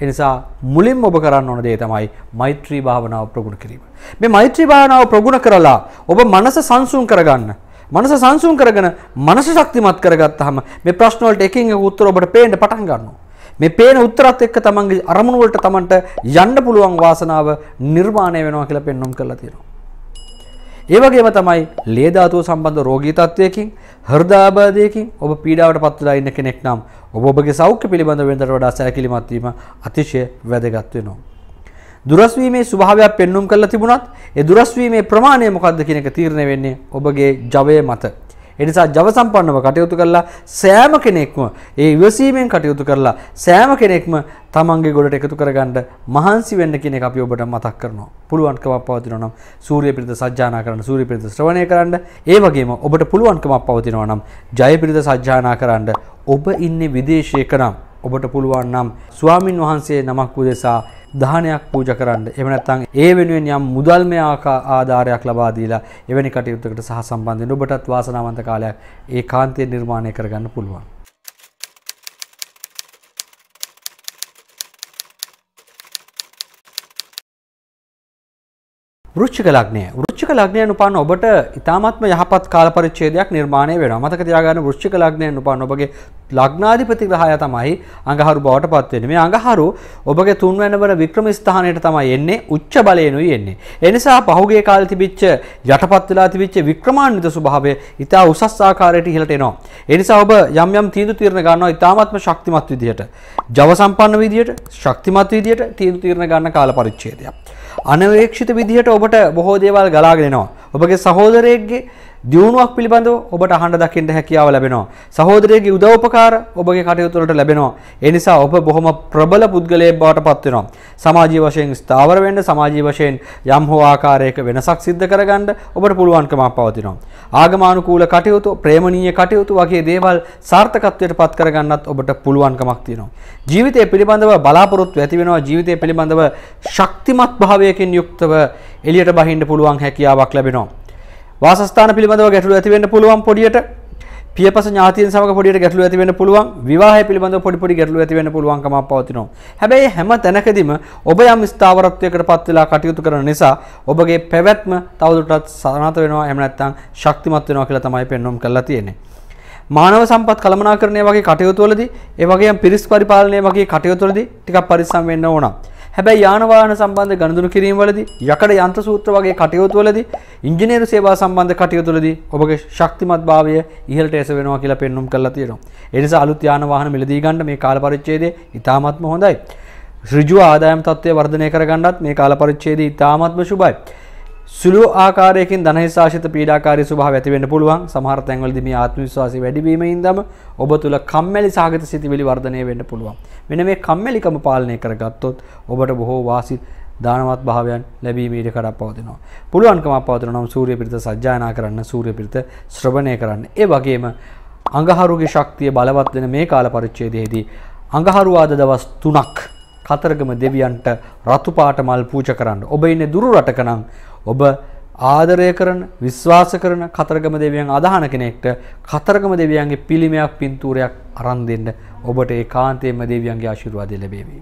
එනිසා මුලින්ම ඔබ කරන්න ඕන දේ තමයි මෛත්‍රී භාවනාව ප්‍රගුණ කිරීම. මේ මෛත්‍රී භාවනාව ප්‍රගුණ කරලා ඔබ මනස සංසුන් කරගන්න. මනස සංසුන් කරගෙන මනස ශක්තිමත් කරගත්තාම මේ ප්‍රශ්න වලට එකින් එක උත්තර ඔබට පේන්න පටන් ගන්නවා. මේ පේන උත්තරات එක්ක තමන්ගේ අරමුණු වලට තමන්ට යන්න පුළුවන් වාසනාව නිර්මාණය වෙනවා කියලා පෙන්වුම් කරලා තියෙනවා. ඒ වගේම තමයි ලේ ධාතුව සම්බන්ධ රෝගී තත්ත්වයකින් හෘදාබාධයකින් ඔබ පීඩාවට පත් වෙලා ඉන්න කෙනෙක් නම් ඔබ ඔබගේ සෞඛ්‍ය පිළිබඳ වෙනතට වඩා සැලකිලිමත් වීම අතිශය වැදගත් වෙනවා. දුරස්වීමේ ස්වභාවයක් පෙන්눔 කරලා තිබුණත් ඒ දුරස්වීමේ ප්‍රමාණය මොකක්ද කියන එක තීරණය වෙන්නේ ඔබගේ ජවය මත. එනිසා ජව සම්පන්නව කටයුතු කරලා සෑම කෙනෙක්ම ඒ ඉවසීමෙන් කටයුතු කරලා සෑම කෙනෙක්ම තමන්ගේ ගොඩට එකතු කරගන්න මහන්සි වෙන්න කියන එක අපි ඔබට මතක් කරනවා. පුළුවන්කමක් පවතිනවා නම් සූර්ය පිරිත සජ්ජානා කරන්න සූර්ය පිරිත ශ්‍රවණය කරන්න. ඒ වගේම ඔබට පුළුවන්කමක් පවතිනවා නම් ජය පිරිත සජ්ජානා කරන්න ඔබ ඉන්නේ විදේශයක නම් ඔබට පුළුවන් නම් ස්වාමින් වහන්සේ නමක් උදෙසා දානයක් පූජ කරන්න එම නැත්නම් ඒ වෙනුවෙන් යම් මුදල්මය ආධාරයක් ලබා දීලා එවැනි කටයුත්තකට සහ සම්බන්ධ වෙන්න ඔබටත් වාසනාවන්ත කාලයක් ඒකාන්තයෙන් නිර්මාණය කරගන්න පුළුවන් වෘච්චික ලග්නය වෘච්චික ලග්නය උපන් ඔබට ඉතාමත්ම යහපත් කාල පරිච්ඡේදයක් නිර්මාණය වෙනවා. මතක තියාගන්න වෘච්චික ලග්නය උපන් ඔබගේ ලග්නාධිපති ග්‍රහය තමයි අඟහරු බවට පත් වෙන්නේ. මේ අඟහරු ඔබගේ තුන්වැනිවර වික්‍රම ස්ථානයට තමයි එන්නේ. උච්ච බලයෙන්ුයි එන්නේ. ඒ නිසා පහුගිය කාලේ තිබිච්ච යටපත් වෙලා තිබිච්ච වික්‍රමාන්විත ස්වභාවය ඉතා උසස් ආකාරයට ඉහළට එනවා. ඒ නිසා ඔබ යම් යම් තීන්දුව තීරණ ගන්නවා ඉතාමත්ම ශක්තිමත් විදියට. ජව සම්පන්න විදියට, ශක්තිමත් විදියට තීන්දුව තීරණ ගන්න කාල පරිච්ඡේදයක්. අනවේක්ෂිත විදිහට ඔබට බොහෝ දේවල් ගලාගෙනනවා. ඔබගේ සහෝදරයෙක්ගේ දියුණුවක් පිළිබඳව ඔබට අහන්න දකින්න හැකියාව ලැබෙනවා. සහෝදරයගේ උදව්පකාර ඔබගේ කටයුතු වලට ලැබෙනවා. ඒ නිසා ඔබ බොහොම ප්‍රබල පුද්ගලයෙක් බවට පත් වෙනවා. සමාජීය වශයෙන් ස්ථාවර වෙන්න සමාජීය වශයෙන් යම් හෝ ආකාරයක වෙනසක් සිද්ධ කරගන්න ඔබට පුළුවන්කමක් පවතිනවා. ආගමානුකූල කටයුතු, ප්‍රේමණීය කටයුතු වගේ දේවල් සාර්ථකත්වයට පත් කරගන්නත් ඔබට පුළුවන්කමක් තියෙනවා. ජීවිතය පිළිබඳව බලාපොරොත්තු ඇති වෙනවා. ජීවිතය පිළිබඳව ශක්තිමත් භාවයකින් යුක්තව එළියට බහින්න පුළුවන් හැකියාවක් ලැබෙනවා. වාසස්ථාන පිළිබඳව ගැටලු ඇති වෙන්න පුළුවන් පොඩියට පියපස ඥාතියන් සමග පොඩියට ගැටලු ඇති වෙන්න පුළුවන් විවාහය පිළිබඳව පොඩි පොඩි ගැටලු ඇති වෙන්න පුළුවන්කමක් පවතිනවා. හැබැයි හැම තැනකදීම ඔබ යම් ස්ථාවරත්වයකට පත් වෙලා කටයුතු කරන නිසා ඔබගේ පැවැත්ම තවදුරටත් සනාත වෙනවා එහෙම නැත්නම් ශක්තිමත් වෙනවා කියලා තමයි පෙන්වුම් කරලා තියෙන්නේ. මානව සම්පත් කළමනාකරණය වගේ කටයුතුවලදී ඒ වගේම පිරිස් පරිපාලනය වගේ කටයුතුවලදී ටිකක් පරිස්සම් වෙන්න ඕන. හැබැ යානවාන සම්බන්ධ ගණඳුන කිරීමවලද යකඩ යන්ත්‍ර සූත්‍ර වගේ කටයුතුවලද ඉංජිනේරු සේවා සම්බන්ධ කටයුතුලද ඔබගේ ශක්තිමත් භාවය ඉහලට එස වෙනවා කියලා පෙන්නුම් කරලා තියෙනවා. එනිසා අලුත් යානවාහන මිලදී ගන්න මේ කාල පරිච්ඡේදය ඉතාමත්ම හොඳයි. ඍජු ආදායම් තත්ත්වය වර්ධනය කරගන්නත් මේ කාල පරිච්ඡේදය ඉතාමත්ම සුබයි. සුළු ආකාරයකින් ධනහිසාශිත පීඩාකාරී ස්වභාවය ඇති වෙන්න පුළුවන්. සමහර තැන්වලදී මේ ආත්මවිශ්වාසය වැඩි වීමෙන්දම ඔබ තුල කම්මැලි සාගත සිතිවිලි වර්ධනය වෙන්න පුළුවන්. මෙන්න මේ කම්මැලිකම පාලනය කරගත්තොත් ඔබට බොහෝ වාසි දානවත් භාවයන් ලැබීමීට කඩක් පවතිනවා. පුළුවන්කම පවතින නම් සූර්ය පිරිත සජ්ජායනා කරන්න, සූර්ය පිරිත ශ්‍රවණය කරන්න. ඒ වගේම අඟහරුගේ ශක්තිය බලවත් වෙන මේ කාල පරිච්ඡේදයේදී අඟහරු ආද දවස් 3ක් කතරගම දෙවියන්ට රතුපාට මල් පූජ කරන්න. ඔබ ඉන්නේ දුරු රටක නම් ඔබ ආදරය කරන විශ්වාස කරන කතරගම දෙවියන් අදහන කෙනෙක්ට කතරගම දෙවියන්ගේ පිළිමයක් පින්තූරයක් අරන් දෙන්න ඔබට ඒකාන්තයෙන්ම දෙවියන්ගේ ආශිර්වාදය ලැබේවි.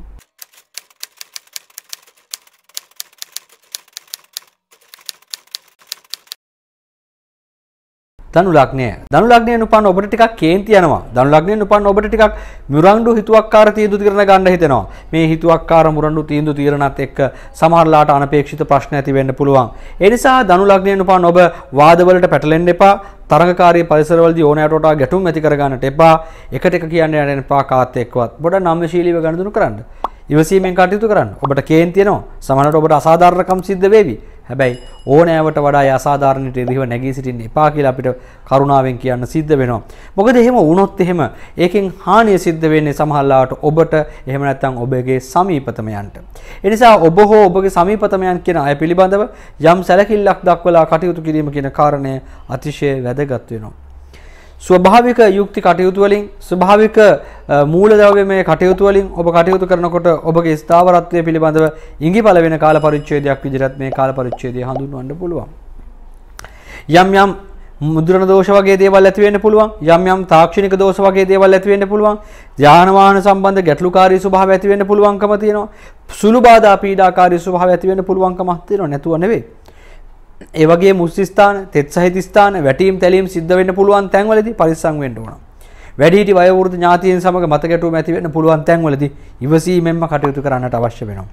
දනු ලග්නය දනු ලග්නය උපන් ඔබට ටිකක් කේන්ති යනවා දනු ලග්නයෙන් උපන් ඔබට ටිකක් මුරණ්ඩු හිතුවක්කාර තීන්දු తీරන ගන්න හිතෙනවා මේ හිතුවක්කාර මුරණ්ඩු තීන්දු తీරනත් එක්ක සමහරලාට අනපේක්ෂිත ප්‍රශ්න ඇති වෙන්න පුළුවන් ඒ නිසා දනු ලග්නයෙන් උපන් ඔබ වාදවලට පැටලෙන්න එපා තරඟකාරී පරිසරවලදී ඕනෑමට වඩා ගැටුම් ඇති කරගන්නට එපා එකට එක කියන්න යන්න එපා කාත් එක්කවත් බොඩ නම්‍යශීලීව ගනුදෙනු කරන්න ඉවසීමෙන් කටයුතු කරන්න ඔබට කේන්ති යනවා සමහරවිට ඔබට අසාධාරණකම් සිද්ධ වෙවි හැබැයි ඕනෑවට වඩා අසාධාරණයට එරෙහිව නැගී සිටින්න එපා කියලා අපිට කරුණාවෙන් කියන්න සිද්ධ වෙනවා. මොකද එහෙම වුණොත් එහෙම ඒකෙන් හානිය සිද්ධ වෙන්නේ සමහරලාට ඔබට එහෙම නැත්නම් ඔබගේ සමීපතමයන්ට. ඒ නිසා ඔබ හෝ ඔබගේ සමීපතමයන් කියන අය පිළිබඳව යම් සැලකිල්ලක් දක්වලා කටයුතු කිරීම කියන කාරණය අතිශය වැදගත් වෙනවා. ස්වභාවික යුක්ති කටයුතු වලින් ස්වභාවික මූලද්‍රව්‍යමය කටයුතු වලින් ඔබ කටයුතු කරනකොට ඔබගේ ස්ථාවරත්වය පිළිබඳව ඉඟිපල වෙන කාල පරිච්ඡේදයක් විදිහට මේ කාල පරිච්ඡේදය හඳුන්වන්න පුළුවන්. යම් යම් මුද්‍රණ දෝෂ වගේ දේවල් ඇති වෙන්න පුළුවන්. යම් යම් තාක්ෂණික දෝෂ වගේ දේවල් ඇති වෙන්න පුළුවන්. ධානවාහන සම්බන්ධ ගැටලුකාරී ස්වභාවය ඇති වෙන්න පුළුවන්කම තියෙනවා. සුළු බාධා පීඩාකාරී ස්වභාවය ඇති වෙන්න පුළුවන්කමක් තියෙනවා. නැතුව නෙවෙයි. ඒවගේ මුස්තිස්ථාන තෙත් සහිතස්ථාන වැටීම් තැලීම් සිද්ධ වෙන්න පුළුවන් තැන්වලදී පරිස්සම් වෙන්න ඕන. වැඩිහිටි වයෝවෘද්ධ ඥාතීන් සමග මත ගැටුම් ඇති වෙන්න පුළුවන් තැන්වලදී ඉවසීමෙන්ම කටයුතු කරන්නට අවශ්‍ය වෙනවා.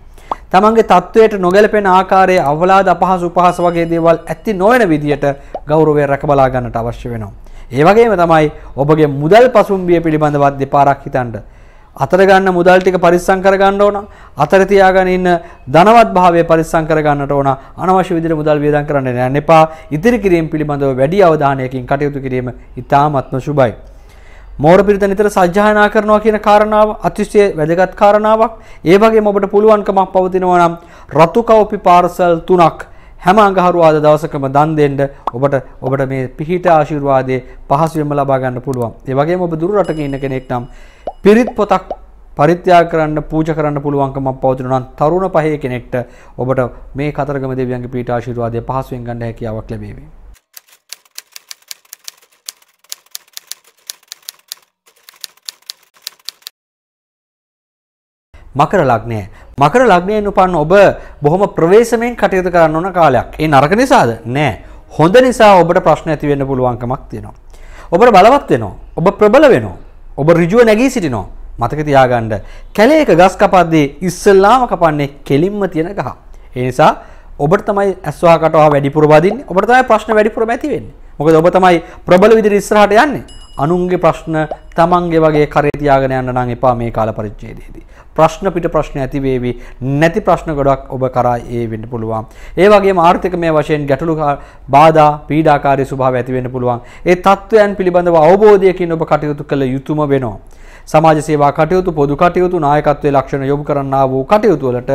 තමන්ගේ තත්වයට නොගැලපෙන ආකාරයේ අවලාද අපහසු උපහාස වගේ දේවල් ඇති නොවන විදියට ගෞරවය රැකබලා ගන්නට අවශ්‍ය වෙනවා. ඒ වගේම තමයි ඔබගේ මුදල් පසුම්බිය පිළිබඳවත් දෙපාරක් හිතන්න අතර ගන්න මුදල් ටික පරිස්සම් කර ගන්න ඕන. අතර තියාගෙන ඉන්න ධනවත් භාවය පරිස්සම් කර ගන්නට ඕන. අනවශ්‍ය විදිහට මුදල් වියදම් කරන්න යන්න එපා. ඉතිරි කිරීම පිළිබඳව වැඩි අවධානයකින් කටයුතු කිරීම ඉතාමත්ම සුබයි. මෝර පිරිත නිතර සජ්ජායනා කරනවා කියන කාරණාව අතිශය වැදගත් කාරණාවක්. ඒ වගේම ඔබට පුළුවන්කමක් පවතිනවා නම් රතු කව්පි පාර්සල් 3ක් හැම අඟහරුවාද දවසකම දන් දෙන්න ඔබට ඔබට මේ පිහිට ආශිර්වාදයේ පහසුවෙන්ම ලබා ගන්න පුළුවන්. ඒ වගේම ඔබ දුර රටක ඉන්න කෙනෙක් නම් පිරිත් පොතක් පරිත්‍යාග කරන්න පූජ කරන්න පුළුවන්කමක් පවතින නම් තරුණ පහේ කෙනෙක්ට ඔබට මේ කතරගම දෙවියන්ගේ පීඨ ආශිර්වාදය පහසුවෙන් ගන්න හැකියාවක් ලැබේවි. මකර ලග්නය. මකර ලග්නයෙන් උපන් ඔබ බොහොම ප්‍රවේශමෙන් කටයුතු කරන්න ඕන කාලයක්. ඒ නරක නිසාද? නෑ. හොඳ නිසා ඔබට ප්‍රශ්න ඇති වෙන්න පුළුවන්කමක් තියෙනවා. ඔබට බලවත් වෙනවා. ඔබ ප්‍රබල වෙනවා. ඔබ ඍජුව නැගී සිටිනවා. මතක තියාගන්න. කැලේක ගස් කපද්දී ඉස්සෙල්ලාම කපන්නේ කෙලින්ම තියෙන ගහ. ඒ නිසා ඔබට තමයි ඇස්වාකටවා වැඩිපුර වදින්නේ. ඔබට තමයි ප්‍රශ්න වැඩිපුරම ඇති වෙන්නේ. මොකද ඔබ තමයි ප්‍රබල විදිහට ඉස්සරහට යන්නේ. අනුන්ගේ ප්‍රශ්න තමන්ගේ වගේ කරේ තියාගෙන යන්න නම් එපා මේ කාල පරිච්ඡේදයේදී. ප්‍රශ්න පිට ප්‍රශ්න ඇති වේවි. නැති ප්‍රශ්න ගොඩක් ඔබ කරා ඒ වෙන්න පුළුවන්. ඒ වගේම ආර්ථිකමය වශයෙන් ගැටලු බාධා පීඩාකාරී ස්වභාවය ඇති වෙන්න පුළුවන්. ඒ තත්ත්වයන් පිළිබඳව අවබෝධයකින් ඔබ කටයුතු කළ යුතුම වෙනවා. සමාජ සේවා කටයුතු පොදු කටයුතු නායකත්වයේ ලක්ෂණ යොමු කරන්නා වූ කටයුතු වලට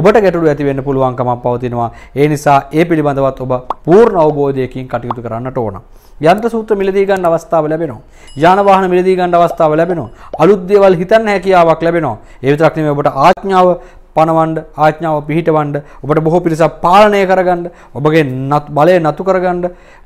ඔබට ගැටලු ඇති වෙන්න පුළුවන්කමක් පවතිනවා. ඒ නිසා ඒ පිළිබඳවත් ඔබ පූර්ණ අවබෝධයකින් කටයුතු කරන්නට ඕන. යන්ත්‍ර සූත්‍ර මිලදී ගන්න අවස්ථාව ලැබෙනවා. යාන වාහන මිලදී ගන්න අවස්ථාව ලැබෙනවා. අලුත් දේවල් හිතන්න හැකියාවක් ලැබෙනවා. ඒ විතරක් නෙමෙයි ඔබට ආඥාව පනවන්ඩ ආඥාව පිහිටවන්ඩ ඔබට බොහෝ පිරිසක් පාලනය කරගන්න ඔබගේ නත් බලය නතු කරගන්න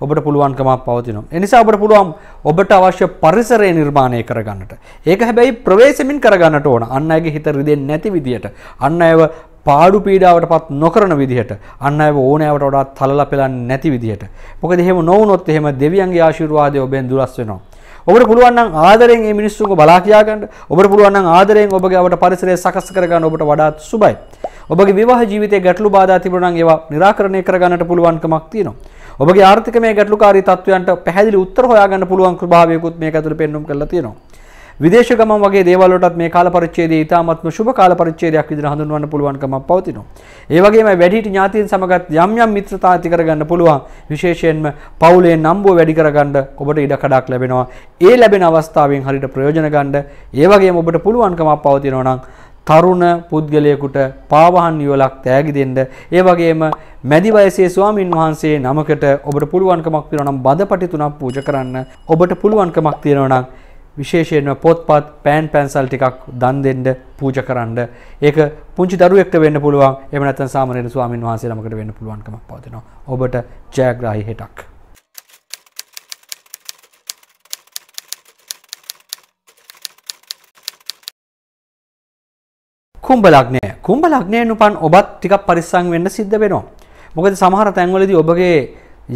ඔබට පුළුවන්කමක් පවතිනවා. එනිසා ඔබට පුළුවන් ඔබට අවශ්‍ය පරිසරය නිර්මාණය කරගන්නට. ඒක හැබැයි ප්‍රවේශමින් කරගන්නට ඕන අන්න අයගේ හිත රිදෙන්නේ නැති විදියට අන්න අයව පාඩු පීඩාවටපත් නොකරන විදිහට අන්න අයව ඕනෑවට වඩා තලලා පෙලන්නේ නැති විදිහට. මොකද එහෙම නොවුනොත් එහෙම දෙවියන්ගේ ආශිර්වාදය ඔබෙන් දුරස් වෙනවා. ඔබට පුළුවන් නම් ආදරෙන් මේ මිනිස්සුන්ව බලා කියා ගන්න. ඔබට පුළුවන් නම් ආදරෙන් ඔබගේ අපට පරිසරය සකස් කර ගන්න ඔබට වඩාත් සුබයි. ඔබගේ විවාහ ජීවිතයේ ගැටලු බාධා තිබුණා නම් ඒවා निराකරණය කර ගන්නට පුළුවන්කමක් තියෙනවා. ඔබගේ ආර්ථිකමය ගැටලුකාරී තත්ත්වයන්ට පැහැදිලි උත්තර හොයාගන්න පුළුවන් ස්වභාවයකුත් මේක ඇතුළේ පෙන්වුම් කරලා තියෙනවා. විදේශ ගමන් වගේ දේවල් වලටත් මේ කාල පරිච්ඡේදයේ ඊටාත්ම සුබ කාල පරිච්ඡේදයක් විදිහට හඳුන්වන්න පුළුවන්කමක් පවතිනවා. ඒ වගේම වැඩිහිටි ඥාතීන් සමගත් යම් යම් මිත්‍රතා ඇති කරගන්න පුළුවන්. විශේෂයෙන්ම පවුලේ නම්බුව වැඩි කරගන්න ඔබට ඉඩ කඩක් ලැබෙනවා. ඒ ලැබෙන අවස්ථාවෙන් හරියට ප්‍රයෝජන ගන්න. ඒ වගේම ඔබට පුළුවන්කමක් පවතිනවා නම් තරුණ පුද්ගලයෙකුට පාවහන් යුවලක් තෑගි දෙන්න ඒ වගේම මැදි වයසේ ස්වාමින් වහන්සේ නමකට ඔබට පුළුවන්කමක් තියෙනවා නම් බදපටි තුනක් පූජා කරන්න ඔබට පුළුවන්කමක් තියෙනවා නම් විශේෂයෙන්ම පොත්පත් පෑන් පැන්සල් ටිකක් දන් දෙන්න පූජා කරන්න. ඒක පුංචි දරුවෙක්ට වෙන්න පුළුවන්. එහෙම නැත්නම් සාමාන්‍ය ස්වාමින් වහන්සේ ළමකට වෙන්න පුළුවන්කමක් පවතිනවා. ඔබට ජයග්‍රාහී හෙටක්. කුම්භ ලග්නය. කුම්භ ලග්නයෙන් උපන් ඔබත් ටිකක් පරිස්සම් වෙන්න සිද්ධ වෙනවා. මොකද සමහර තැන්වලදී ඔබගේ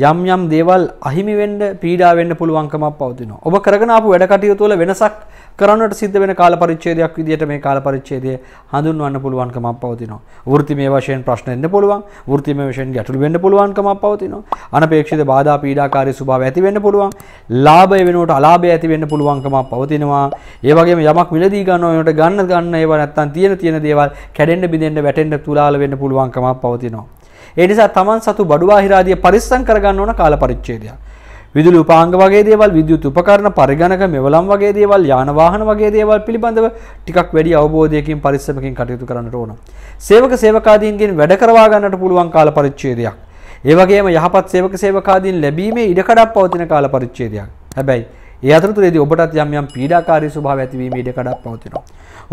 යම් යම් දේවල් අහිමි වෙන්න පීඩා වෙන්න පුළුවන්කමක් පවතිනවා. ඔබ කරගෙන ආපු වැඩ කටයුතු වල වෙනසක් කරන්නට සිද්ධ වෙන කාල පරිච්ඡේදයක් විදිහට මේ කාල පරිච්ඡේදය හඳුන්වන්න පුළුවන්කමක් පවතිනවා. වෘත්තිමය වශයෙන් ප්‍රශ්න එන්න පුළුවන්, වෘත්තිමය වශයෙන් ගැටලු වෙන්න පුළුවන්කමක් පවතිනවා. අනපේක්ෂිත බාධා පීඩාකාරී ස්වභාව ඇති වෙන්න පුළුවන්. ලාභය වෙනුවට අලාභය ඇති වෙන්න පුළුවන්කමක් පවතිනවා. ඒ වගේම යමක් මිලදී ගන්නවා වෙනකොට ගන්න ගන්න ඒවා නැත්තම් තියෙන තියෙන දේවල් කැඩෙන්න බිඳෙන්න වැටෙන්න තුලාල වෙන්න පුළුවන්කමක් පවතිනවා. ඒ නිසා Taman සතු බඩු ආහිරාදිය පරිස්සම් කරගන්න ඕන කාල පරිච්ඡේදය. විදුලි උපාංග වගේ දේවල් විද්‍යුත් උපකරණ පරිගණක මෙවලම් වගේ දේවල් යාන වාහන වගේ දේවල් පිළිබඳව ටිකක් වැඩි අවබෝධයකින් පරිස්සමකින් කටයුතු කරන්නට ඕන. සේවක සේවකාදීන්ගෙන් වැඩ කරවා ගන්නට පුළුවන් කාල පරිච්ඡේදයක්. ඒ වගේම යහපත් සේවක සේවකාදීන් ලැබීමේ ඉඩකඩක් පවතින කාල පරිච්ඡේදයක්. හැබැයි ඒ අතරතුරේදී ඔබටත් යම් යම් පීඩාකාරී ස්වභාව ඇතිවීමේ ඉඩ කඩක් පවතිනවා.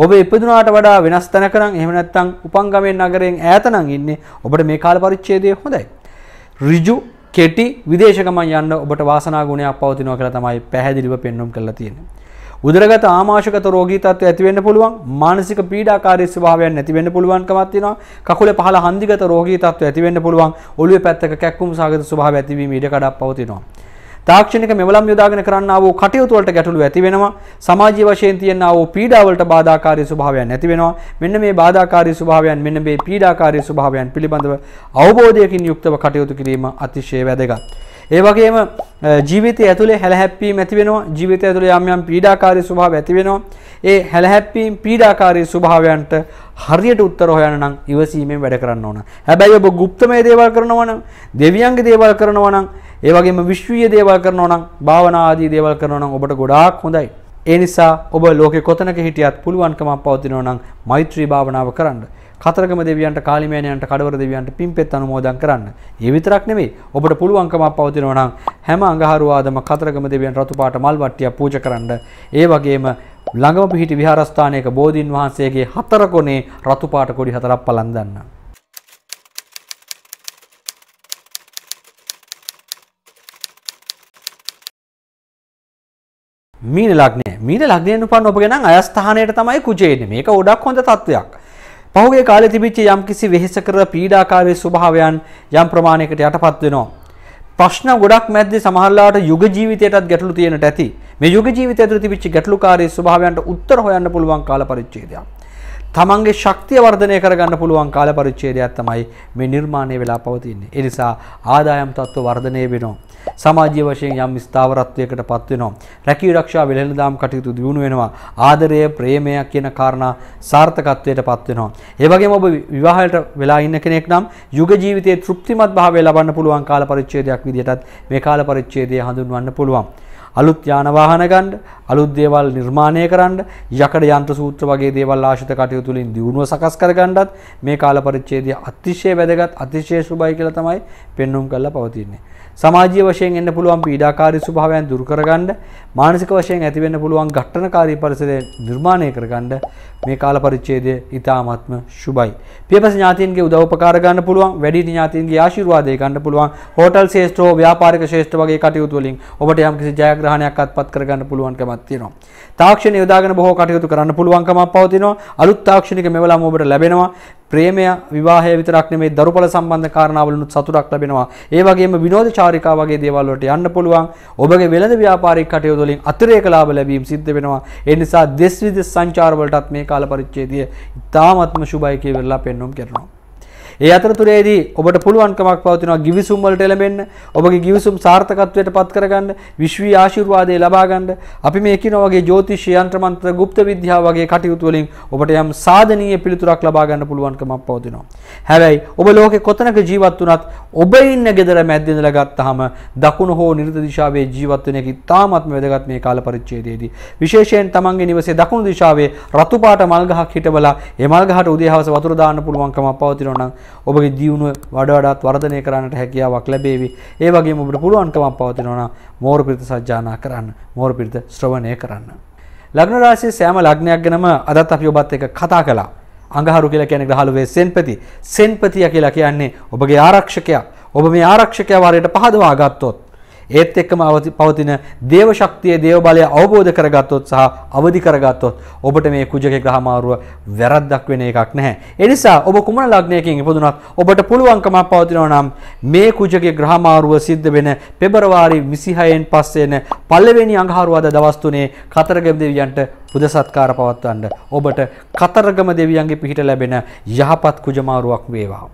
ඔබ ඉපදුනාට වඩා වෙනස් තැනක නම් එහෙම නැත්නම් උපංගමෙන් නගරයෙන් ඈත නම් ඉන්නේ ඔබට මේ කාල පරිච්ඡේදය හොඳයි. ඍජු කෙටි විදේශ ගමන් යන්න ඔබට වාසනා ගුණයක් පවතිනවා කියලා තමයි පැහැදිලිව පෙන්වුම් කරලා තියෙන්නේ. උදරගත ආමාශකත රෝගී තත්ත්වය ඇති වෙන්න පුළුවන් මානසික පීඩාකාරී ස්වභාවයන් ඇති වෙන්න පුළුවන්කමක් තියෙනවා කකුලේ පහළ හන්දිගත රෝගී තත්ත්වය ඇති වෙන්න පුළුවන් ඔළුවේ පැත්තක කැක්කුම් සාගත ස්වභාවය ඇතිවීම ඉඩ කඩක් පවතිනවා තාක්ෂණික මෙවලම් යොදාගෙන කරන්නා වූ කටයුතු වලට ගැටලු ඇති වෙනවා. සමාජීය වශයෙන් තියෙනා වූ පීඩාවලට බාධාකාරී ස්වභාවයන් නැති වෙනවා. මෙන්න මේ බාධාකාරී ස්වභාවයන් මෙන්න මේ පීඩාකාරී ස්වභාවයන් පිළිබඳව අවබෝධයකින් යුක්තව කටයුතු කිරීම අතිශය වැදගත්. ඒ වගේම ජීවිතය ඇතුලේ හැලහැප්පීම් ඇති වෙනවා. ජීවිතය ඇතුලේ යම් යම් පීඩාකාරී ස්වභාව ඇති වෙනවා. ඒ හැලහැප්පීම් පීඩාකාරී ස්වභාවයන්ට හරියට උත්තර හොයන්න නම් ඉවසීමෙන් වැඩ කරන්න ඕන. හැබැයි ඔබ গুপ্তමය දේවල් කරනවා නම්, දෙවියන්ගේ දේවල් කරනවා නම් ඒ වගේම විශ්වීය දේවල් කරනවා නම් භාවනා ආදී දේවල් කරනවා නම් ඔබට ගොඩාක් හොඳයි. ඒ නිසා ඔබ ලෝකෙ කොතනක හිටියත් පුළුවන්කමක් පවතිනවා නම් මෛත්‍රී භාවනාව කරන්න. කතරගම දෙවියන්ට කාලිමේනයන්ට කඩවර දෙවියන්ට පින්පෙත් අනුමෝදන් කරන්න. ඒ විතරක් නෙමෙයි. ඔබට පුළුවන්කමක් පවතිනවා නම් හැම අඟහරුවාදම කතරගම දෙවියන් රතුපාට මල් වට්ටියක් පූජා කරන්න. ඒ වගේම ළඟම පිහිටි විහාරස්ථානයක බෝධින් වහන්සේගේ හතර කොනේ රතුපාට කොඩි හතරක් පලන් දාන්න. මීන ලග්නය මීන ලග්නයෙන් උපන් ඔබ ගෙනම් අයස්ථානයට තමයි කුජේන්නේ. මේක ගොඩක් හොඳ තත්වයක්. පහුගිය කාලේ තිබිච්ච යම්කිසි වෙහෙසකර පීඩාකාරී ස්වභාවයන් යම් ප්‍රමාණයකට යටපත් වෙනවා. ප්‍රශ්න ගොඩක් මැද්දේ සමහරලාට යුග ජීවිතයටත් ගැටලු තියෙනට ඇති. මේ යුග ජීවිතය ඇතුළේ තිබිච්ච ගැටලුකාරී ස්වභාවයන්ට උත්තර හොයන්න පුළුවන් කාල පරිච්ඡේදයක්. තමන්ගේ ශක්තිය වර්ධනය කරගන්න පුළුවන් කාල පරිච්ඡේදයක් තමයි මේ නිර්මාණය වෙලා පවතින්නේ. ඒ නිසා ආදායම් තත්ත්ව වර්ධනය වෙනවා. සමාජීය වශයෙන් යම් ස්ථාවරත්වයකට පත් වෙනවා. රැකී ආරක්ෂා වෙළෙඳාම් කටයුතු දියුණු වෙනවා. ආදරය, ප්‍රේමය කියන කාරණා සාර්ථකත්වයට පත් වෙනවා. ඒ වගේම ඔබ විවාහයට වෙලා ඉන්න කෙනෙක් නම් යුග ජීවිතයේ තෘප්තිමත් භාවය ලබන්න පුළුවන් කාල පරිච්ඡේදයක් විදිහටත් මේ කාල පරිච්ඡේදය හඳුන්වන්න පුළුවන්. අලුත් යාන වාහන ගන්න, අලුත් දේවල් නිර්මාණය කරන්න, යකඩ යන්ත්‍ර සූත්‍ර වගේ දේවල් ආශ්‍රිත කටයුතු වලින් දියුණුව සකස් කරගන්නත් මේ කාල පරිච්ඡේදය අතිශය වැදගත්, අතිශය සුබයි කියලා තමයි පෙන්වුම් කරලා පවතින්නේ. සමාජීය වශයෙන් එන්න පුළුවන් පීඩාකාරී ස්වභාවයන් දුරු කරගන්න, මානසික වශයෙන් ඇති වෙන්න පුළුවන් ඝට්ටනකාරී පරිසරය නිර්මාණය කරගන්න මේ කාල පරිච්ඡේදය ඊ타මාත්ම සුබයි. පියපස ඥාතීන්ගේ උදව් උපකාර ගන්න පුළුවන්, වැඩි ඥාතීන්ගේ ආශිර්වාදය ගන්න පුළුවන්, හෝටල් ශේෂ්ඨ හෝ ව්‍යාපාරික ශේෂ්ඨ වගේ කටයුතු වලින් ඔබට යම්කිසි ජයක් ජයග්‍රහණයක් අත්පත් කරගන්න පුළුවන්කමක් තියෙනවා. තාක්ෂණය යොදාගෙන බොහෝ කටයුතු කරන්න පුළුවන්කමක් පවතිනවා. අලුත් තාක්ෂණික මෙවලම් ඔබට ලැබෙනවා. ප්‍රේමය විවාහය විතරක් නෙමේ දරුඵල සම්බන්ධ කාරණාවලුනුත් සතුටක් ලැබෙනවා. ඒ වගේම විනෝද චාරිකා වගේ දේවල් වලට යන්න පුළුවන්. ඔබගේ වෙළඳ ව්‍යාපාරික කටයුතු වලින් අතිරේක ලාභ ලැබීම් සිද්ධ වෙනවා. ඒ නිසා දෙස් විදෙස් සංචාර වලටත් මේ කාල පරිච්ඡේදය ඉතාමත්ම සුබයි කියලා පෙන්වුම් කරනවා. ඒ අතරතුරේදී ඔබට පුළුවන්කමක් පවතිනවා ගිවිසුම් වලට එළඹෙන්න, ඔබගේ ගිවිසුම් සාර්ථකත්වයට පත් කරගන්න, විශ්වීය ආශිර්වාදය ලබා ගන්න. අපි මේ කියන වගේ ජ්‍යොතිෂ යන්ත්‍ර මන්ත්‍ර, গুপ্ত විද්‍යාව වගේ කටයුතු වලින් ඔබට යම් සාධනීය පිළිතුරක් ලබා ගන්න පුළුවන්කමක් පවතිනවා. හැබැයි ඔබ ලෝකේ කොතනක ජීවත් වුණත් ඔබ ඉන්න ගෙදර මැද්දේ ඉඳලා ගත්තාම දකුණ හෝ නිර්ද දිශාවේ ජීවත් වෙන එක ඉතාමත්ම වැදගත් මේ කාල පරිච්ඡේදයේදී. විශේෂයෙන් තමන්ගේ නිවසේ දකුණු දිශාවේ රතු පාට මල් ගහක් හිටවලා ඒ මල් ගහට උදේ හවස වතුර දාන්න පුළුවන්කමක් පවතිනවා නම් ඔබගේ දියුණුව වඩවඩාත් වර්ධනය කරන්නට හැකියාවක් ලැබේවි. ඒ වගේම ඔබට පුළුවන්කමක් පවතිනවා මෝරපිරිත සජ්ජානා කරන්න, මෝරපිරිත ශ්‍රවණය කරන්න. ලග්න රාශියේ සෑම ලග්නයක් ගැනම අදත් අපි ඔබත් එක්ක කතා කළා. අඟහරු කියලා කියන්නේ ග්‍රහලෝකයේ සෙන්පති. සෙන්පතිය කියලා කියන්නේ ඔබගේ ආරක්ෂකයා. ඔබ මේ ආරක්ෂකයා වාරයට පහදවා ගත්තොත් ඒත් එක්කම පවතින දේව ශක්තිය දේව බලය අවබෝධ කරගත්තොත් සහ අවදි කරගත්තොත් ඔබට මේ කුජගේ ග්‍රහ මාරුව වැරද්දක් වෙන එකක් නැහැ. ඒ නිසා ඔබ කුමන ලග්නයකින් ඉපදුනත් ඔබට පුළුවන්කමක් පවතිනවා නම් මේ කුජගේ ග්‍රහ මාරුව සිද්ධ වෙන පෙබරවාරි 26න් පස්සේ එන පළවෙනි අඟහරුවාදා දවස් තුනේ කතරගම දෙවියන්ට පුද සත්කාර පවත්වන්න ඔබට කතරගම දෙවියන්ගේ පිහිට ලැබෙන යහපත් කුජමාරුවක් වේවා